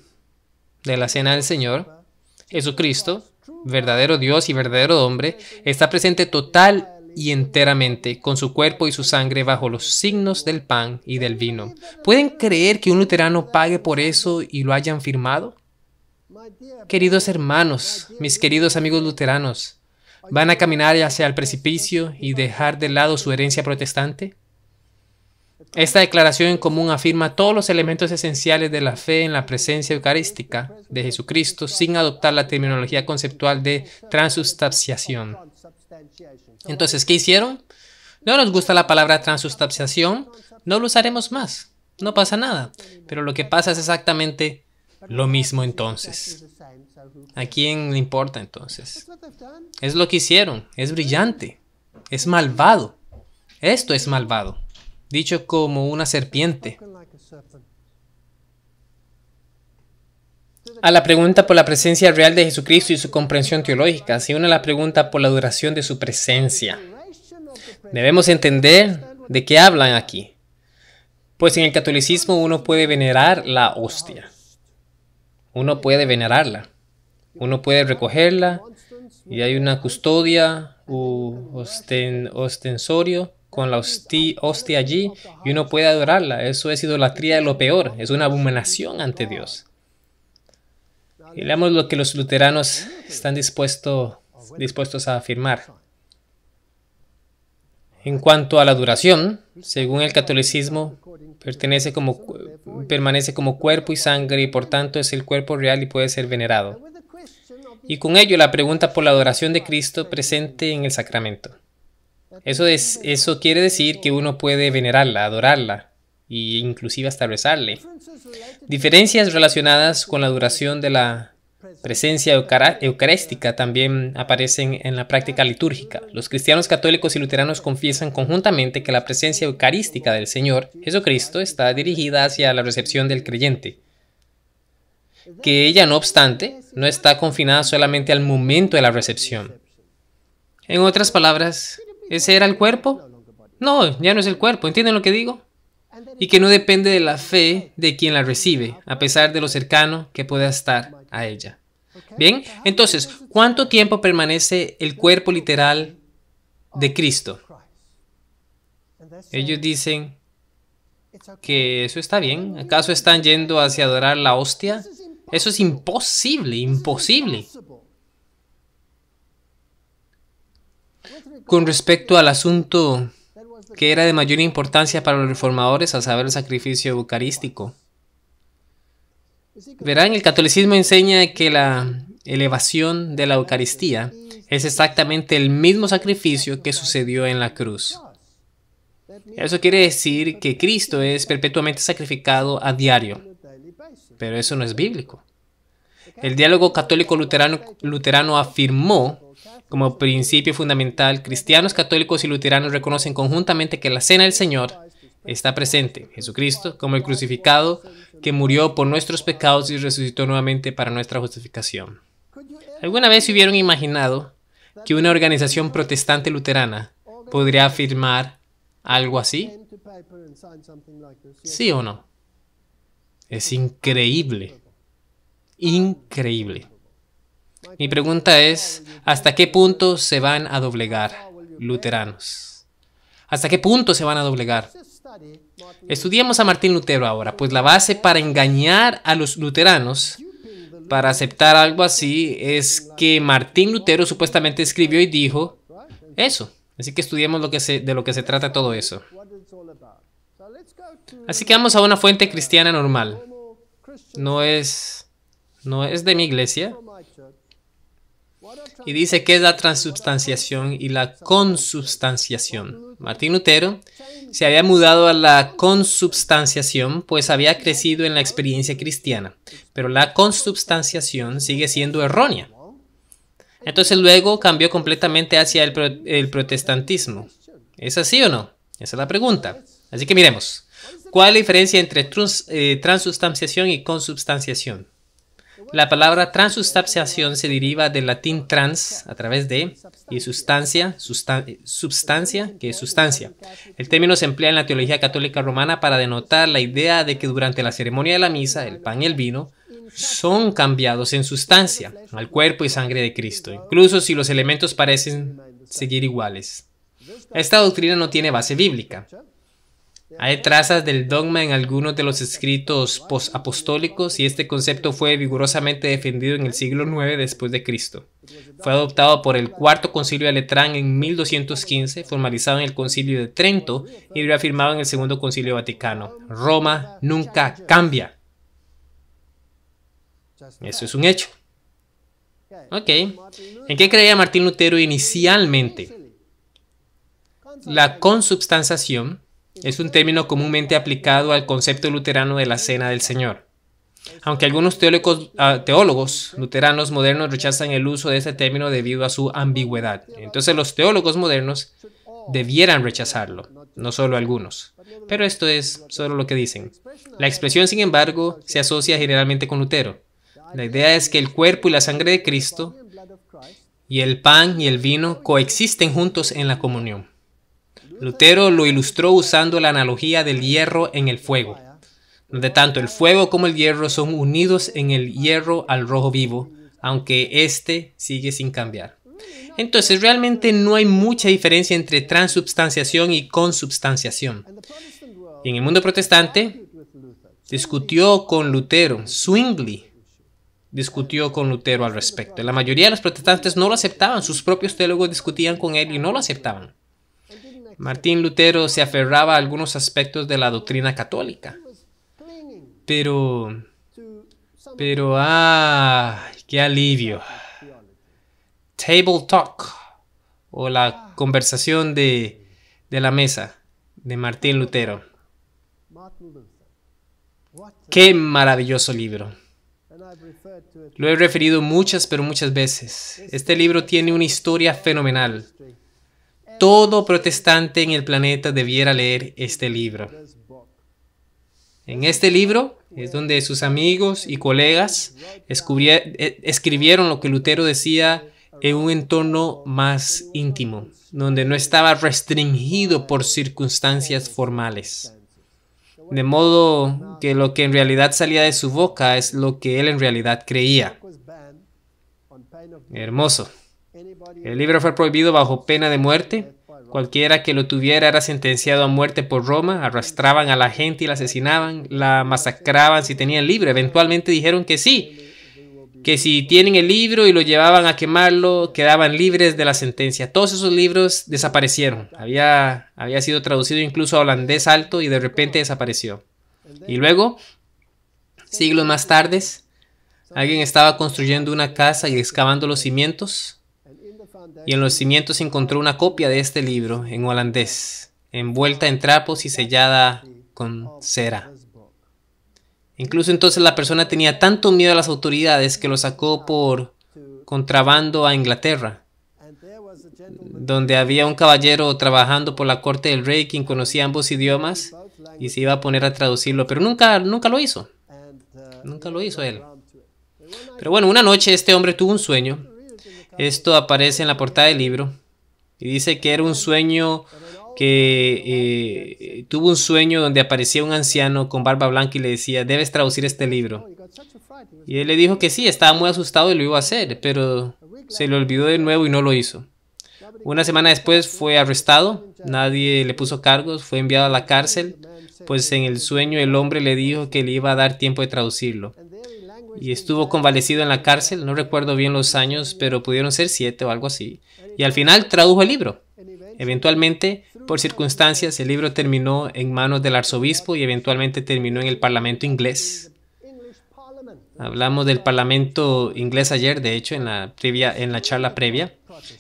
de la cena del Señor, Jesucristo, verdadero Dios y verdadero hombre, está presente total y enteramente con su cuerpo y su sangre bajo los signos del pan y del vino. ¿Pueden creer que un luterano pague por eso y lo hayan firmado? Queridos hermanos, mis queridos amigos luteranos, ¿van a caminar hacia el precipicio y dejar de lado su herencia protestante? Esta declaración en común afirma todos los elementos esenciales de la fe en la presencia eucarística de Jesucristo sin adoptar la terminología conceptual de transubstanciación. Entonces, ¿qué hicieron? No nos gusta la palabra transustanciación. no lo usaremos más, no pasa nada. Pero lo que pasa es exactamente lo mismo entonces. ¿A quién le importa entonces? Es lo que hicieron, es brillante, es malvado. Esto es malvado, dicho como una serpiente. a la pregunta por la presencia real de Jesucristo y su comprensión teológica, si una la pregunta por la duración de su presencia. Debemos entender de qué hablan aquí, pues en el catolicismo uno puede venerar la hostia, uno puede venerarla, uno puede recogerla y hay una custodia o ostensorio con la hostia allí y uno puede adorarla. Eso es idolatría de lo peor, es una abominación ante Dios lo que los luteranos están dispuestos a afirmar. En cuanto a la duración, según el catolicismo, permanece como cuerpo y sangre y por tanto es el cuerpo real y puede ser venerado. Y con ello la pregunta por la adoración de Cristo presente en el sacramento. Eso, es, eso quiere decir que uno puede venerarla, adorarla, y inclusive hasta rezarle. Diferencias relacionadas con la duración de la presencia eucarística también aparecen en la práctica litúrgica. Los cristianos católicos y luteranos confiesan conjuntamente que la presencia eucarística del Señor Jesucristo está dirigida hacia la recepción del creyente, que ella no obstante no está confinada solamente al momento de la recepción. En otras palabras, ¿ese era el cuerpo? No, ya no es el cuerpo, ¿entienden lo que digo? y que no depende de la fe de quien la recibe, a pesar de lo cercano que pueda estar a ella. Bien, entonces, ¿cuánto tiempo permanece el cuerpo literal de Cristo? Ellos dicen que eso está bien. ¿Acaso están yendo hacia adorar la hostia? Eso es imposible, imposible. Con respecto al asunto que era de mayor importancia para los reformadores, al saber, el sacrificio eucarístico. Verán, el catolicismo enseña que la elevación de la Eucaristía es exactamente el mismo sacrificio que sucedió en la cruz. Eso quiere decir que Cristo es perpetuamente sacrificado a diario, pero eso no es bíblico. El diálogo católico-luterano luterano afirmó como principio fundamental, cristianos, católicos y luteranos reconocen conjuntamente que la cena del Señor está presente, Jesucristo, como el crucificado que murió por nuestros pecados y resucitó nuevamente para nuestra justificación. ¿Alguna vez se hubieran imaginado que una organización protestante luterana podría afirmar algo así? ¿Sí o no? Es increíble. Increíble. Mi pregunta es, ¿hasta qué punto se van a doblegar luteranos? ¿Hasta qué punto se van a doblegar? Estudiamos a Martín Lutero ahora, pues la base para engañar a los luteranos para aceptar algo así es que Martín Lutero supuestamente escribió y dijo eso. Así que estudiemos lo que de lo que se trata todo eso. Así que vamos a una fuente cristiana normal. No es, no es de mi iglesia, y dice que es la transubstanciación y la consubstanciación. Martín Lutero se había mudado a la consubstanciación, pues había crecido en la experiencia cristiana, pero la consubstanciación sigue siendo errónea. Entonces luego cambió completamente hacia el, protestantismo. ¿Es así o no? Esa es la pregunta. Así que miremos. ¿Cuál es la diferencia entre eh, transubstanciación y consubstanciación? La palabra transustanciación se deriva del latín trans, a través de, y sustancia, sustancia, eh, que es sustancia. El término se emplea en la teología católica romana para denotar la idea de que durante la ceremonia de la misa, el pan y el vino son cambiados en sustancia, al cuerpo y sangre de Cristo, incluso si los elementos parecen seguir iguales. Esta doctrina no tiene base bíblica. Hay trazas del dogma en algunos de los escritos post-apostólicos y este concepto fue vigorosamente defendido en el siglo IX después de Cristo. Fue adoptado por el Cuarto Concilio de Letrán en 1215, formalizado en el Concilio de Trento y reafirmado en el Segundo Concilio Vaticano. Roma nunca cambia. Eso es un hecho. Ok. ¿En qué creía Martín Lutero inicialmente? La consubstanciación es un término comúnmente aplicado al concepto luterano de la Cena del Señor. Aunque algunos ah, teólogos, luteranos modernos rechazan el uso de ese término debido a su ambigüedad. Entonces los teólogos modernos debieran rechazarlo, no solo algunos. Pero esto es solo lo que dicen. La expresión, sin embargo, se asocia generalmente con Lutero. La idea es que el cuerpo y la sangre de Cristo y el pan y el vino coexisten juntos en la comunión. Lutero lo ilustró usando la analogía del hierro en el fuego, donde tanto el fuego como el hierro son unidos en el hierro al rojo vivo, aunque éste sigue sin cambiar. Entonces realmente no hay mucha diferencia entre transubstanciación y consubstanciación. en el mundo protestante discutió con Lutero, Zwingli discutió con Lutero al respecto. La mayoría de los protestantes no lo aceptaban, sus propios teólogos discutían con él y no lo aceptaban. Martín Lutero se aferraba a algunos aspectos de la doctrina católica. Pero... Pero... ¡Ah! ¡Qué alivio! Table Talk o la conversación de, de la mesa de Martín Lutero. Qué maravilloso libro. Lo he referido muchas, pero muchas veces. Este libro tiene una historia fenomenal todo protestante en el planeta debiera leer este libro. En este libro es donde sus amigos y colegas e, escribieron lo que Lutero decía en un entorno más íntimo, donde no estaba restringido por circunstancias formales. De modo que lo que en realidad salía de su boca es lo que él en realidad creía. Hermoso. El libro fue prohibido bajo pena de muerte. Cualquiera que lo tuviera era sentenciado a muerte por Roma. Arrastraban a la gente y la asesinaban, la masacraban si tenían libre. Eventualmente dijeron que sí, que si tienen el libro y lo llevaban a quemarlo, quedaban libres de la sentencia. Todos esos libros desaparecieron. Había, había sido traducido incluso a holandés alto y de repente desapareció. Y luego, siglos más tarde, alguien estaba construyendo una casa y excavando los cimientos y en los cimientos encontró una copia de este libro en holandés, envuelta en trapos y sellada con cera. Incluso entonces la persona tenía tanto miedo a las autoridades que lo sacó por contrabando a Inglaterra, donde había un caballero trabajando por la corte del rey quien conocía ambos idiomas y se iba a poner a traducirlo, pero nunca, nunca lo hizo. Nunca lo hizo él. Pero bueno, una noche este hombre tuvo un sueño esto aparece en la portada del libro y dice que era un sueño que eh, tuvo un sueño donde aparecía un anciano con barba blanca y le decía, debes traducir este libro. Y él le dijo que sí, estaba muy asustado y lo iba a hacer, pero se lo olvidó de nuevo y no lo hizo. Una semana después fue arrestado, nadie le puso cargos, fue enviado a la cárcel, pues en el sueño el hombre le dijo que le iba a dar tiempo de traducirlo y estuvo convalecido en la cárcel, no recuerdo bien los años, pero pudieron ser siete o algo así, y al final tradujo el libro. Eventualmente, por circunstancias, el libro terminó en manos del arzobispo y eventualmente terminó en el Parlamento inglés. Hablamos del Parlamento inglés ayer, de hecho, en la, previa, en la charla previa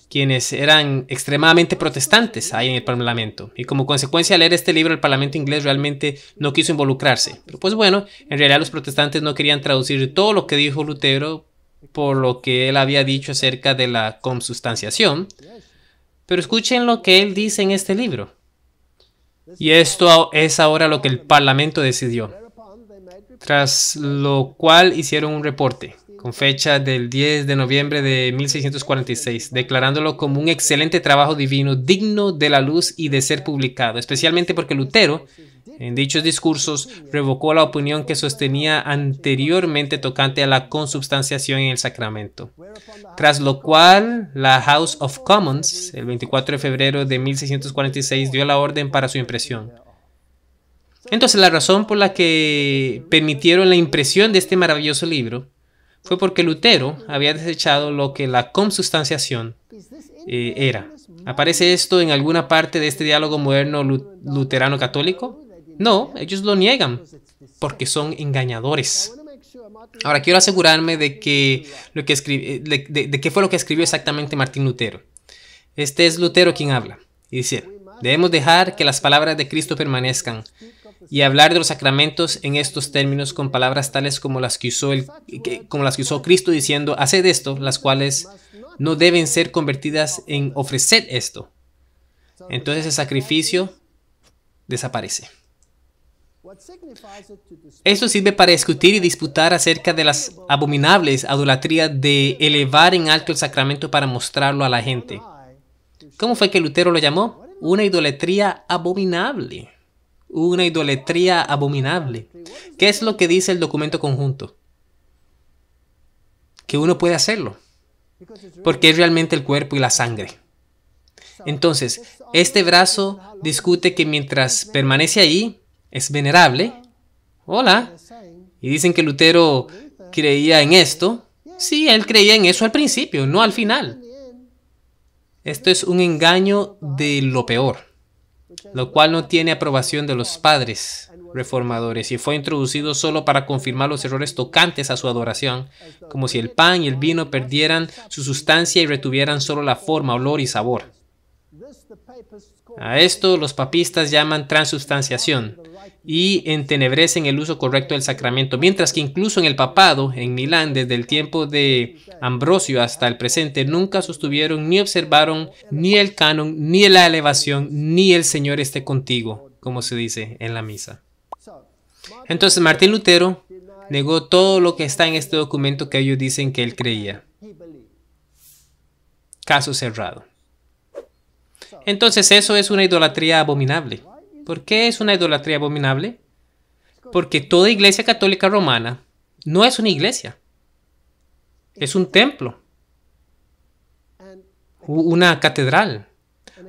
quienes eran extremadamente protestantes ahí en el Parlamento. Y como consecuencia al leer este libro, el Parlamento inglés realmente no quiso involucrarse. Pero pues bueno, en realidad los protestantes no querían traducir todo lo que dijo Lutero por lo que él había dicho acerca de la consustanciación. Pero escuchen lo que él dice en este libro. Y esto es ahora lo que el Parlamento decidió. Tras lo cual hicieron un reporte con fecha del 10 de noviembre de 1646, declarándolo como un excelente trabajo divino, digno de la luz y de ser publicado, especialmente porque Lutero, en dichos discursos, revocó la opinión que sostenía anteriormente tocante a la consubstanciación en el sacramento. Tras lo cual, la House of Commons, el 24 de febrero de 1646, dio la orden para su impresión. Entonces, la razón por la que permitieron la impresión de este maravilloso libro fue porque Lutero había desechado lo que la consustanciación eh, era. ¿Aparece esto en alguna parte de este diálogo moderno luterano católico? No, ellos lo niegan porque son engañadores. Ahora quiero asegurarme de que, lo que eh, de qué fue lo que escribió exactamente Martín Lutero. Este es Lutero quien habla y dice, debemos dejar que las palabras de Cristo permanezcan y hablar de los sacramentos en estos términos con palabras tales como las que usó, el, como las que usó Cristo diciendo, haced esto, las cuales no deben ser convertidas en ofreced esto. Entonces el sacrificio desaparece. Esto sirve para discutir y disputar acerca de las abominables idolatrías de elevar en alto el sacramento para mostrarlo a la gente. ¿Cómo fue que Lutero lo llamó? Una idolatría abominable una idolatría abominable. ¿Qué es lo que dice el documento conjunto? Que uno puede hacerlo, porque es realmente el cuerpo y la sangre. Entonces, este brazo discute que mientras permanece ahí, es venerable. Hola. Y dicen que Lutero creía en esto. Sí, él creía en eso al principio, no al final. Esto es un engaño de lo peor lo cual no tiene aprobación de los padres reformadores y fue introducido solo para confirmar los errores tocantes a su adoración, como si el pan y el vino perdieran su sustancia y retuvieran solo la forma, olor y sabor. A esto los papistas llaman transustanciación, y entenebrecen el uso correcto del sacramento, mientras que incluso en el papado, en Milán, desde el tiempo de Ambrosio hasta el presente, nunca sostuvieron ni observaron ni el canon, ni la elevación, ni el Señor esté contigo, como se dice en la misa. Entonces Martín Lutero negó todo lo que está en este documento que ellos dicen que él creía. Caso cerrado. Entonces eso es una idolatría abominable. ¿Por qué es una idolatría abominable? Porque toda iglesia católica romana no es una iglesia, es un templo, una catedral.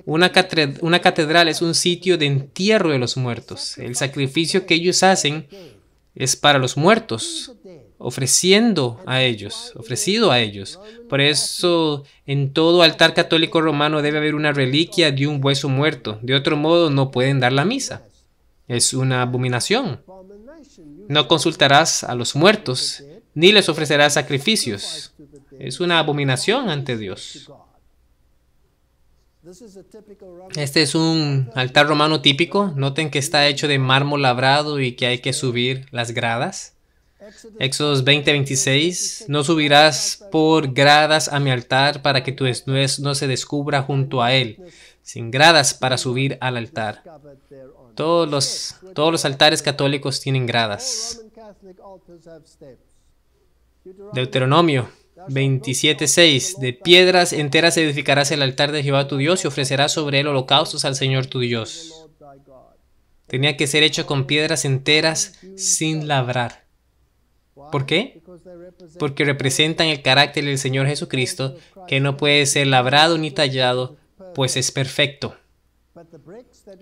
Una, catedral, es un sitio de entierro de los muertos. El sacrificio que ellos hacen es para los muertos ofreciendo a ellos, ofrecido a ellos. Por eso en todo altar católico romano debe haber una reliquia de un hueso muerto. De otro modo no pueden dar la misa. Es una abominación. No consultarás a los muertos, ni les ofrecerás sacrificios. Es una abominación ante Dios. Este es un altar romano típico. Noten que está hecho de mármol labrado y que hay que subir las gradas. Éxodos 20, 26. No subirás por gradas a mi altar para que tu desnudez no se descubra junto a él. Sin gradas para subir al altar. Todos los, todos los altares católicos tienen gradas. Deuteronomio 27.6 De piedras enteras edificarás el altar de Jehová tu Dios y ofrecerás sobre él holocaustos al Señor tu Dios. Tenía que ser hecho con piedras enteras sin labrar. ¿Por qué? Porque representan el carácter del Señor Jesucristo, que no puede ser labrado ni tallado, pues es perfecto.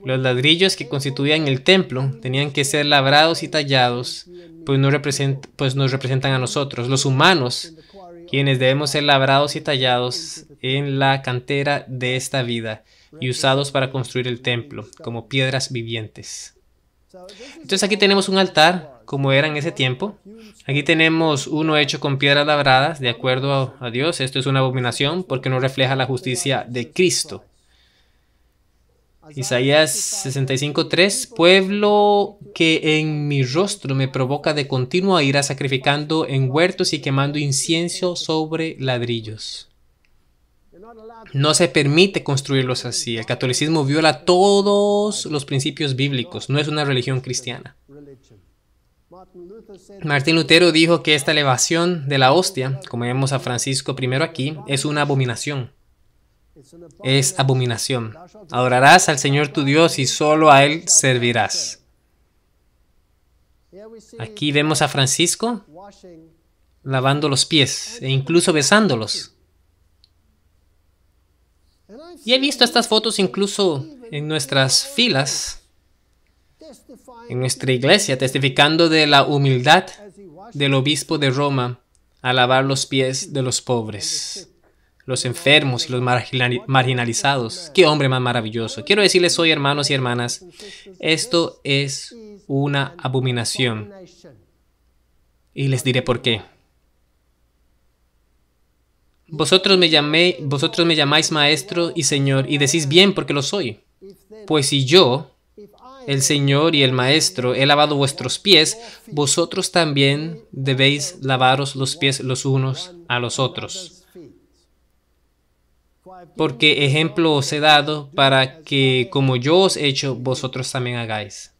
Los ladrillos que constituían el templo tenían que ser labrados y tallados, pues, pues, nos representan a nosotros, los humanos, quienes debemos ser labrados y tallados en la cantera de esta vida y usados para construir el templo como piedras vivientes. Entonces aquí tenemos un altar como era en ese tiempo. Aquí tenemos uno hecho con piedras labradas, de acuerdo a, Dios. Esto es una abominación porque no refleja la justicia de Cristo. Isaías 65:3, pueblo que en mi rostro me provoca de continuo a ira sacrificando en huertos y quemando incienso sobre ladrillos. No se permite construirlos así. El catolicismo viola todos los principios bíblicos. No es una religión cristiana. Martín Lutero dijo que esta elevación de la hostia, como vemos a Francisco primero aquí, es una abominación. Es abominación. Adorarás al Señor tu Dios y solo a Él servirás. Aquí vemos a Francisco lavando los pies e incluso besándolos. Y he visto estas fotos incluso en nuestras filas en nuestra iglesia, testificando de la humildad del obispo de Roma a lavar los pies de los pobres, los enfermos y los marginalizados. Qué hombre más maravilloso. Quiero decirles hoy, hermanos y hermanas, esto es una abominación. Y les diré por qué. Vosotros me, vosotros me llamáis maestro y señor y decís bien porque lo soy. Pues si yo, el Señor y el Maestro, he lavado vuestros pies, vosotros también debéis lavaros los pies los unos a los otros. Porque ejemplo os he dado para que como yo os he hecho, vosotros también hagáis.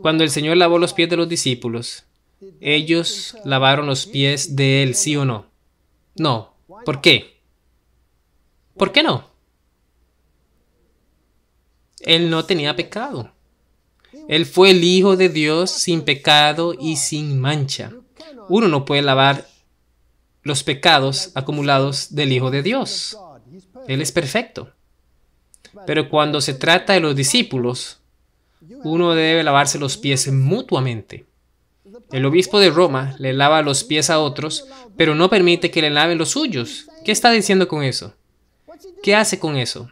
Cuando el Señor lavó los pies de los discípulos, ellos lavaron los pies de Él, sí o no. No. ¿Por qué? ¿Por qué no? Él no tenía pecado. Él fue el Hijo de Dios sin pecado y sin mancha. Uno no puede lavar los pecados acumulados del Hijo de Dios. Él es perfecto. Pero cuando se trata de los discípulos, uno debe lavarse los pies mutuamente. El obispo de Roma le lava los pies a otros, pero no permite que le laven los suyos. ¿Qué está diciendo con eso? ¿Qué hace con eso?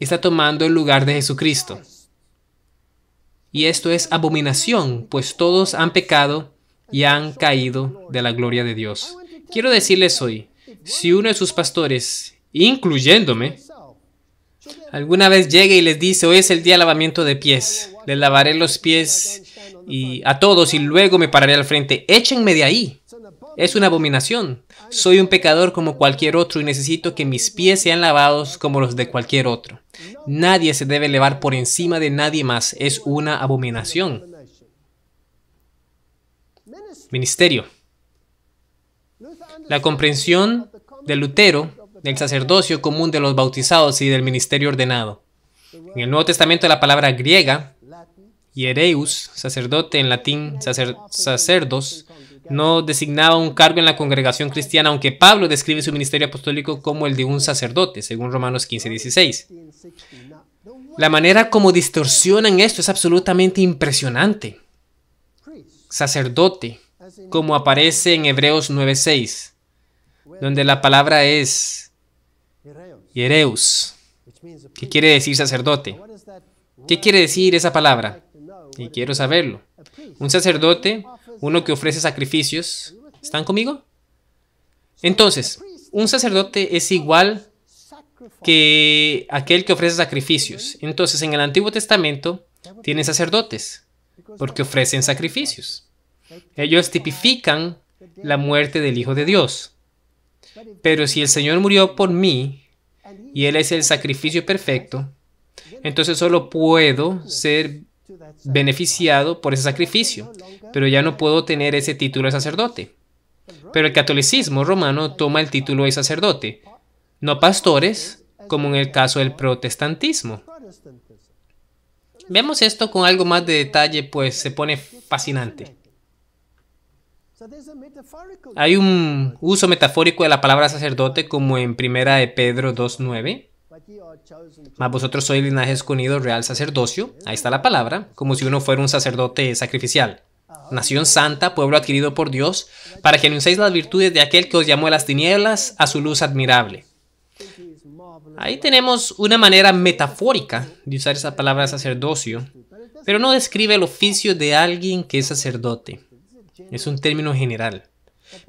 Está tomando el lugar de Jesucristo. Y esto es abominación, pues todos han pecado y han caído de la gloria de Dios. Quiero decirles hoy, si uno de sus pastores, incluyéndome, alguna vez llega y les dice, hoy es el día de lavamiento de pies, les lavaré los pies y a todos y luego me pararé al frente, échenme de ahí. Es una abominación. Soy un pecador como cualquier otro y necesito que mis pies sean lavados como los de cualquier otro. Nadie se debe elevar por encima de nadie más. Es una abominación. Ministerio. La comprensión de Lutero, del sacerdocio común de los bautizados y del ministerio ordenado. En el Nuevo Testamento la palabra griega, Yereus, sacerdote en latín, sacerdos, no designaba un cargo en la congregación cristiana, aunque Pablo describe su ministerio apostólico como el de un sacerdote, según Romanos 15:16. La manera como distorsionan esto es absolutamente impresionante. Sacerdote, como aparece en Hebreos 9:6, donde la palabra es Hereus. ¿Qué quiere decir sacerdote. ¿Qué quiere decir esa palabra? Y quiero saberlo. Un sacerdote uno que ofrece sacrificios. ¿Están conmigo? Entonces, un sacerdote es igual que aquel que ofrece sacrificios. Entonces, en el Antiguo Testamento tienen sacerdotes porque ofrecen sacrificios. Ellos tipifican la muerte del Hijo de Dios. Pero si el Señor murió por mí y Él es el sacrificio perfecto, entonces solo puedo ser beneficiado por ese sacrificio, pero ya no puedo tener ese título de sacerdote. Pero el catolicismo romano toma el título de sacerdote, no pastores, como en el caso del protestantismo. Vemos esto con algo más de detalle, pues se pone fascinante. Hay un uso metafórico de la palabra sacerdote como en Primera de Pedro 2.9. Mas vosotros sois linaje escondido, real sacerdocio, ahí está la palabra, como si uno fuera un sacerdote sacrificial. Ah, Nación santa, pueblo adquirido por Dios, para que anunciéis las virtudes de aquel que os llamó de las tinieblas a su luz admirable. Ahí tenemos una manera metafórica de usar esa palabra sacerdocio, pero no describe el oficio de alguien que es sacerdote. Es un término general.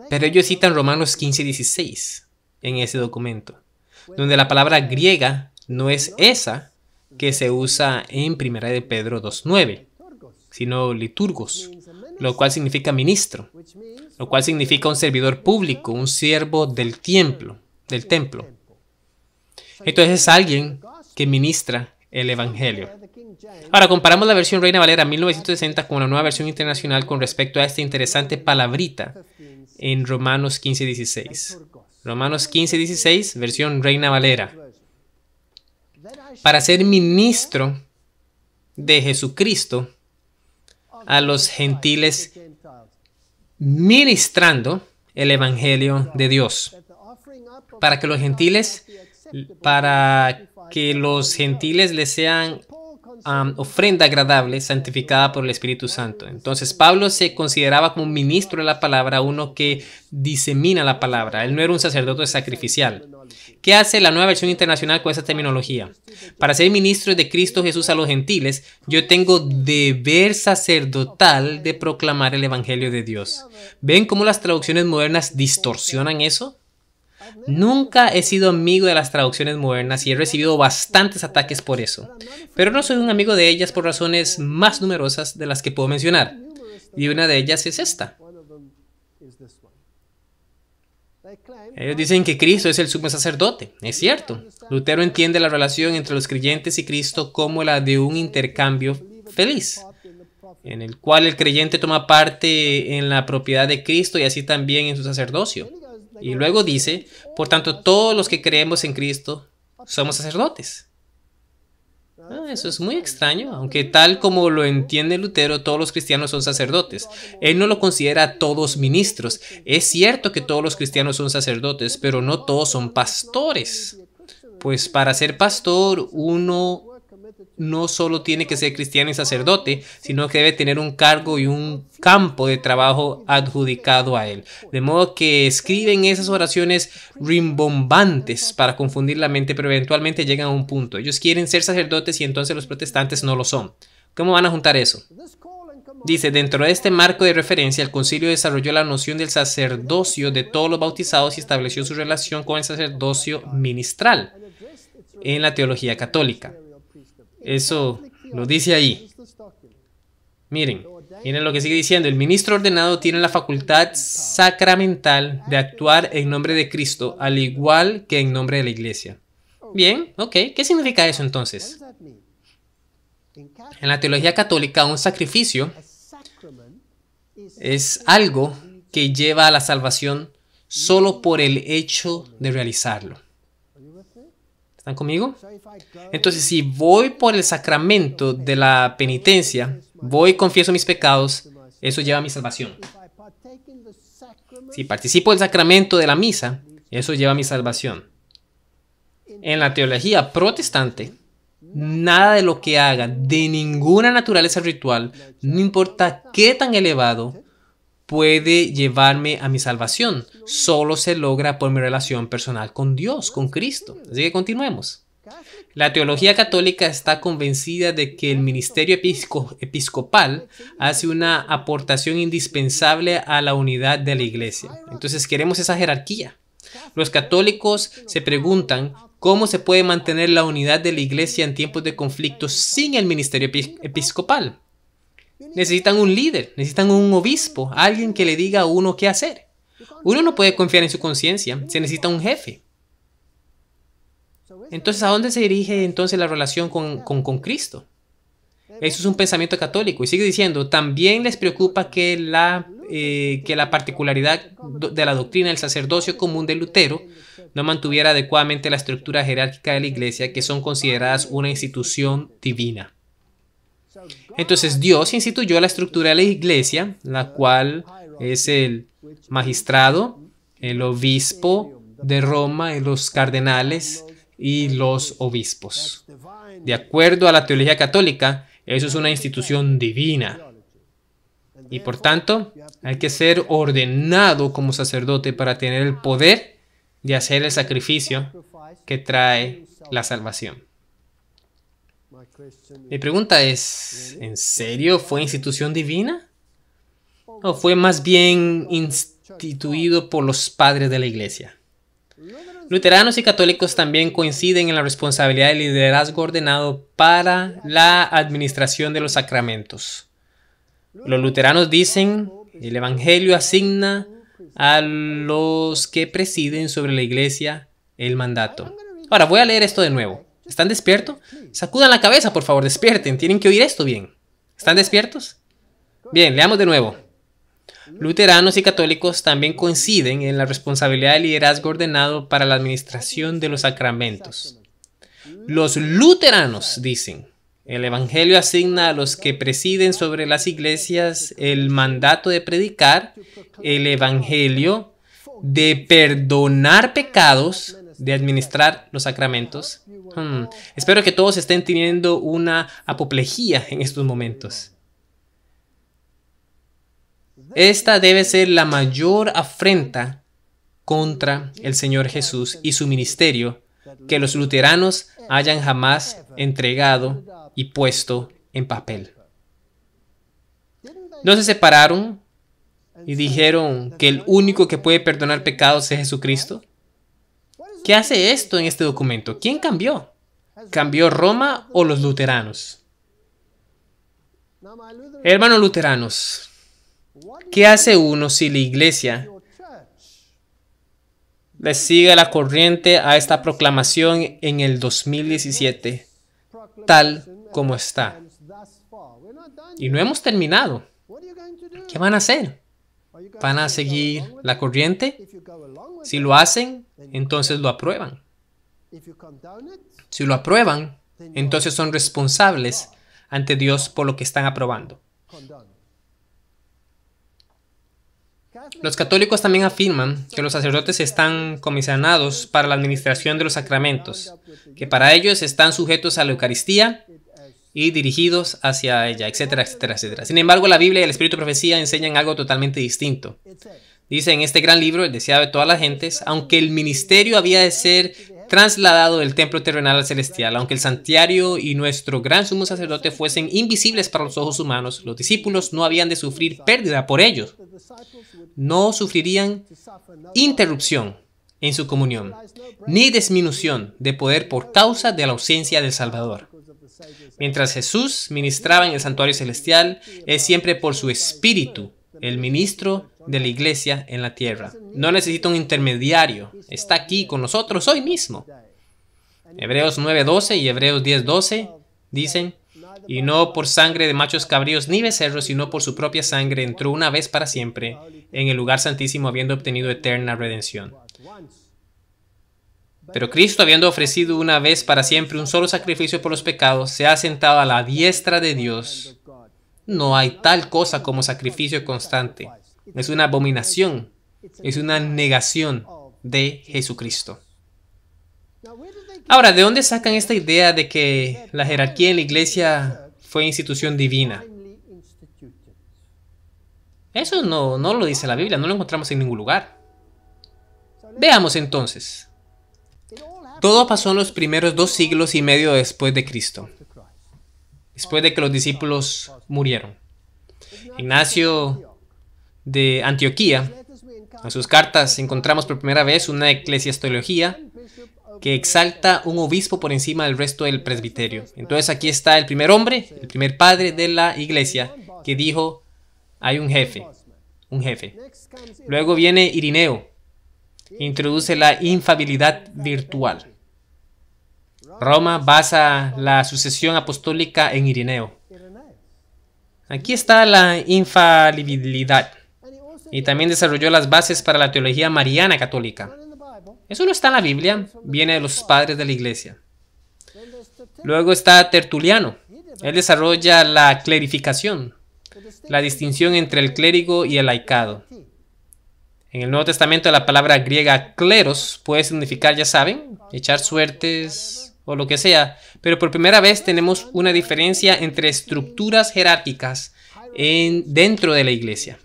Pero ellos citan Romanos 15 16 en ese documento, donde la palabra griega no es esa que se usa en 1 de Pedro 2.9, sino liturgos, lo cual significa ministro, lo cual significa un servidor público, un siervo del templo, del templo. Entonces es alguien que ministra el Evangelio. Ahora comparamos la versión Reina Valera 1960 con la nueva versión internacional con respecto a esta interesante palabrita en Romanos 15:16. Romanos 15:16, versión Reina Valera para ser ministro de Jesucristo a los gentiles ministrando el Evangelio de Dios. Para que los gentiles, para que los gentiles le sean ofrenda agradable santificada por el Espíritu Santo. Entonces Pablo se consideraba como un ministro de la palabra, uno que disemina la palabra. Él no era un sacerdote sacrificial. ¿Qué hace la nueva versión internacional con esa terminología? Para ser ministro de Cristo Jesús a los gentiles, yo tengo deber sacerdotal de proclamar el Evangelio de Dios. ¿Ven cómo las traducciones modernas distorsionan eso? Nunca he sido amigo de las traducciones modernas y he recibido bastantes ataques por eso, pero no soy un amigo de ellas por razones más numerosas de las que puedo mencionar, y una de ellas es esta. Ellos dicen que Cristo es el sumo sacerdote, es cierto. Lutero entiende la relación entre los creyentes y Cristo como la de un intercambio feliz, en el cual el creyente toma parte en la propiedad de Cristo y así también en su sacerdocio. Y luego dice, por tanto, todos los que creemos en Cristo somos sacerdotes. Ah, eso es muy extraño, aunque tal como lo entiende Lutero, todos los cristianos son sacerdotes. Él no lo considera a todos ministros. Es cierto que todos los cristianos son sacerdotes, pero no todos son pastores. Pues para ser pastor uno no solo tiene que ser cristiano y sacerdote, sino que debe tener un cargo y un campo de trabajo adjudicado a él. De modo que escriben esas oraciones rimbombantes para confundir la mente, pero eventualmente llegan a un punto. Ellos quieren ser sacerdotes y entonces los protestantes no lo son. ¿Cómo van a juntar eso? Dice, dentro de este marco de referencia, el concilio desarrolló la noción del sacerdocio de todos los bautizados y estableció su relación con el sacerdocio ministral en la teología católica. Eso lo dice ahí. Miren, miren lo que sigue diciendo. El ministro ordenado tiene la facultad sacramental de actuar en nombre de Cristo, al igual que en nombre de la iglesia. Bien, ok. ¿Qué significa eso entonces? En la teología católica, un sacrificio es algo que lleva a la salvación solo por el hecho de realizarlo. ¿Están conmigo? Entonces, si voy por el sacramento de la penitencia, voy y confieso mis pecados, eso lleva a mi salvación. Si participo del sacramento de la misa, eso lleva a mi salvación. En la teología protestante, nada de lo que haga de ninguna naturaleza ritual, no importa qué tan elevado, puede llevarme a mi salvación. Solo se logra por mi relación personal con Dios, con Cristo. Así que continuemos. La teología católica está convencida de que el ministerio episcopal hace una aportación indispensable a la unidad de la iglesia. Entonces queremos esa jerarquía. Los católicos se preguntan cómo se puede mantener la unidad de la iglesia en tiempos de conflicto sin el ministerio episcopal necesitan un líder, necesitan un obispo, alguien que le diga a uno qué hacer. Uno no puede confiar en su conciencia, se necesita un jefe. Entonces, ¿a dónde se dirige entonces la relación con, con, Cristo? Eso es un pensamiento católico. Y sigue diciendo, también les preocupa que la, eh, que la particularidad de la doctrina del sacerdocio común de Lutero no mantuviera adecuadamente la estructura jerárquica de la Iglesia, que son consideradas una institución divina. Entonces Dios instituyó la estructura de la iglesia, la cual es el magistrado, el obispo de Roma, los cardenales y los obispos. De acuerdo a la teología católica, eso es una institución divina. Y por tanto, hay que ser ordenado como sacerdote para tener el poder de hacer el sacrificio que trae la salvación. Mi pregunta es, ¿en serio fue institución divina? ¿O fue más bien instituido por los padres de la iglesia? Luteranos y católicos también coinciden en la responsabilidad del liderazgo ordenado para la administración de los sacramentos. Los luteranos dicen, el Evangelio asigna a los que presiden sobre la iglesia el mandato. Ahora voy a leer esto de nuevo. ¿Están despiertos? Sacudan la cabeza, por favor, despierten. Tienen que oír esto bien. ¿Están despiertos? Bien, leamos de nuevo. Luteranos y católicos también coinciden en la responsabilidad del liderazgo ordenado para la administración de los sacramentos. Los luteranos dicen, el Evangelio asigna a los que presiden sobre las iglesias el mandato de predicar el Evangelio, de perdonar pecados, de administrar los sacramentos. Hmm. Espero que todos estén teniendo una apoplejía en estos momentos. Esta debe ser la mayor afrenta contra el Señor Jesús y su ministerio que los luteranos hayan jamás entregado y puesto en papel. No se separaron y dijeron que el único que puede perdonar pecados es Jesucristo. ¿Qué hace esto en este documento? ¿Quién cambió? ¿Cambió Roma o los luteranos? Hermanos luteranos, ¿qué hace uno si la iglesia le sigue la corriente a esta proclamación en el 2017, tal como está? Y no hemos terminado. ¿Qué van a hacer? van a seguir la corriente. Si lo hacen, entonces lo aprueban. Si lo aprueban, entonces son responsables ante Dios por lo que están aprobando. Los católicos también afirman que los sacerdotes están comisionados para la administración de los sacramentos, que para ellos están sujetos a la Eucaristía y dirigidos hacia ella, etcétera, etcétera, etcétera. Sin embargo, la Biblia y el Espíritu de Profecía enseñan algo totalmente distinto. Dice en este gran libro, El deseado de todas las gentes, aunque el ministerio había de ser trasladado del templo terrenal al celestial, aunque el santiario y nuestro gran sumo sacerdote fuesen invisibles para los ojos humanos, los discípulos no habían de sufrir pérdida por ellos. No sufrirían interrupción en su comunión, ni disminución de poder por causa de la ausencia del Salvador. Mientras Jesús ministraba en el santuario celestial, es siempre por su espíritu el ministro de la iglesia en la tierra. No necesita un intermediario, está aquí con nosotros hoy mismo. Hebreos 9:12 y Hebreos 10:12 dicen, y no por sangre de machos cabríos ni becerros, sino por su propia sangre entró una vez para siempre en el lugar santísimo habiendo obtenido eterna redención. Pero Cristo, habiendo ofrecido una vez para siempre un solo sacrificio por los pecados, se ha sentado a la diestra de Dios. No hay tal cosa como sacrificio constante. Es una abominación. Es una negación de Jesucristo. Ahora, ¿de dónde sacan esta idea de que la jerarquía en la iglesia fue institución divina? Eso no, no lo dice la Biblia, no lo encontramos en ningún lugar. Veamos entonces. Todo pasó en los primeros dos siglos y medio después de Cristo, después de que los discípulos murieron. Ignacio de Antioquía, en sus cartas encontramos por primera vez una eclesiastología que exalta un obispo por encima del resto del presbiterio. Entonces aquí está el primer hombre, el primer padre de la iglesia, que dijo, hay un jefe, un jefe. Luego viene Irineo, introduce la infabilidad virtual. Roma basa la sucesión apostólica en Irineo. Aquí está la infalibilidad. Y también desarrolló las bases para la teología mariana católica. Eso no está en la Biblia, viene de los padres de la iglesia. Luego está Tertuliano. Él desarrolla la clarificación, la distinción entre el clérigo y el laicado. En el Nuevo Testamento la palabra griega cleros puede significar, ya saben, echar suertes, o lo que sea, pero por primera vez tenemos una diferencia entre estructuras jerárquicas dentro de la iglesia.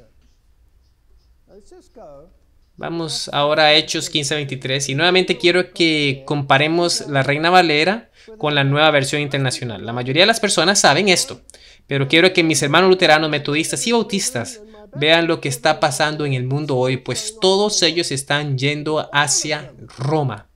Vamos ahora a Hechos 15:23 y nuevamente quiero que comparemos la Reina Valera con la nueva versión internacional. La mayoría de las personas saben esto, pero quiero que mis hermanos luteranos, metodistas y bautistas vean lo que está pasando en el mundo hoy, pues todos ellos están yendo hacia Roma.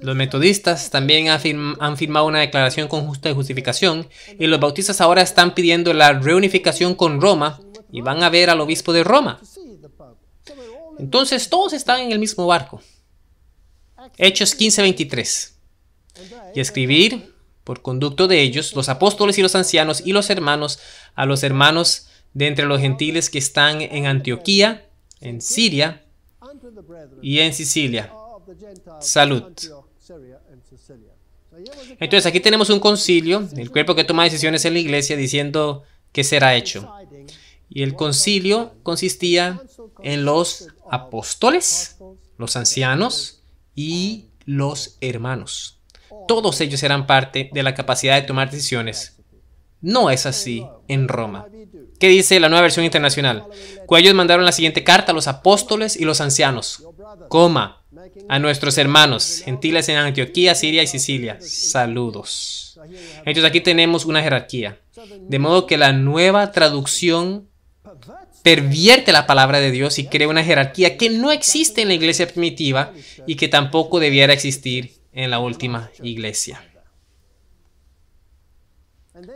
Los metodistas también han firmado una declaración conjunta de justificación y los bautistas ahora están pidiendo la reunificación con Roma y van a ver al obispo de Roma. Entonces todos están en el mismo barco. Hechos 15:23. Y escribir, por conducto de ellos, los apóstoles y los ancianos y los hermanos, a los hermanos de entre los gentiles que están en Antioquía, en Siria y en Sicilia Salud. Entonces aquí tenemos un concilio, el cuerpo que toma decisiones en la iglesia diciendo qué será hecho. Y el concilio consistía en los apóstoles, los ancianos y los hermanos. Todos ellos eran parte de la capacidad de tomar decisiones no es así en Roma. ¿Qué dice la nueva versión internacional? Cuellos pues mandaron la siguiente carta a los apóstoles y los ancianos, coma, a nuestros hermanos, gentiles en Antioquía, Siria y Sicilia. Saludos. Entonces aquí tenemos una jerarquía. De modo que la nueva traducción pervierte la palabra de Dios y crea una jerarquía que no existe en la iglesia primitiva y que tampoco debiera existir en la última iglesia.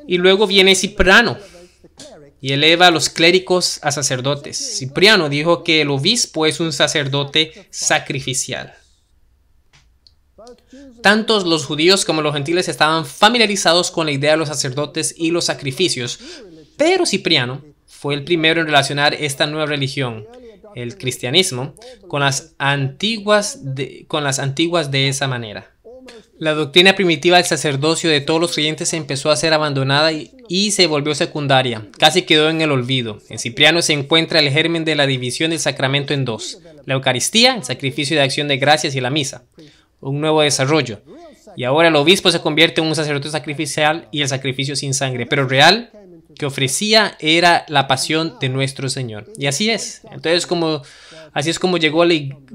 Y luego viene Cipriano y eleva a los clérigos a sacerdotes. Cipriano dijo que el obispo es un sacerdote sacrificial. Tantos los judíos como los gentiles estaban familiarizados con la idea de los sacerdotes y los sacrificios, pero Cipriano fue el primero en relacionar esta nueva religión, el cristianismo, con las antiguas con las antiguas de esa manera. La doctrina primitiva del sacerdocio de todos los creyentes empezó a ser abandonada y, se volvió secundaria, casi quedó en el olvido. En Cipriano se encuentra el germen de la división del sacramento en dos, la Eucaristía, el sacrificio de acción de gracias y la misa, un nuevo desarrollo. Y ahora el obispo se convierte en un sacerdote sacrificial y el sacrificio sin sangre, pero real que ofrecía era la pasión de nuestro Señor. Y así es. Entonces como así es como llegó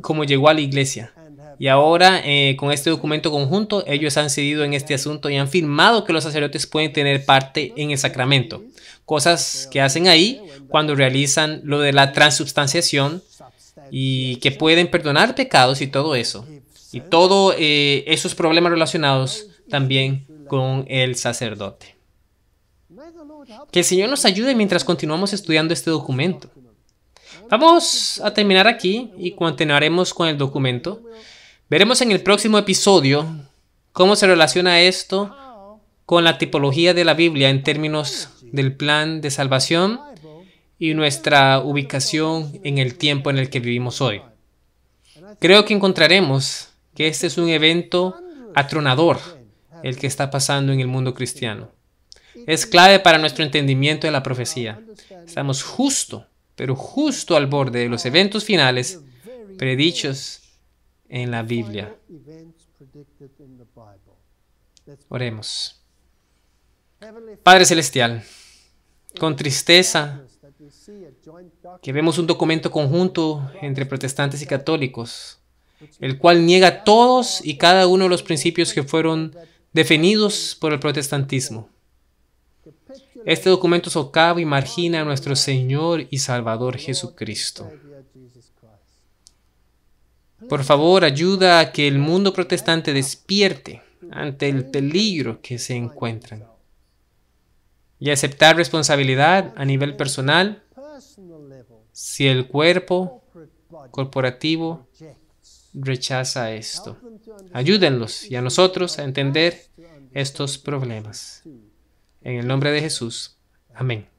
como llegó a la iglesia. Y ahora, eh, con este documento conjunto, ellos han cedido en este asunto y han firmado que los sacerdotes pueden tener parte en el sacramento. Cosas que hacen ahí cuando realizan lo de la transubstanciación y que pueden perdonar pecados y todo eso. Y todos eh, esos problemas relacionados también con el sacerdote. Que el Señor nos ayude mientras continuamos estudiando este documento. Vamos a terminar aquí y continuaremos con el documento. Veremos en el próximo episodio cómo se relaciona esto con la tipología de la Biblia en términos del plan de salvación y nuestra ubicación en el tiempo en el que vivimos hoy. Creo que encontraremos que este es un evento atronador el que está pasando en el mundo cristiano. Es clave para nuestro entendimiento de la profecía. Estamos justo, pero justo al borde de los eventos finales predichos en la Biblia. Oremos. Padre Celestial, con tristeza que vemos un documento conjunto entre protestantes y católicos, el cual niega todos y cada uno de los principios que fueron definidos por el protestantismo. Este documento socava y margina a nuestro Señor y Salvador Jesucristo. Por favor, ayuda a que el mundo protestante despierte ante el peligro que se encuentran y aceptar responsabilidad a nivel personal si el cuerpo corporativo rechaza esto. Ayúdenlos y a nosotros a entender estos problemas. En el nombre de Jesús. Amén.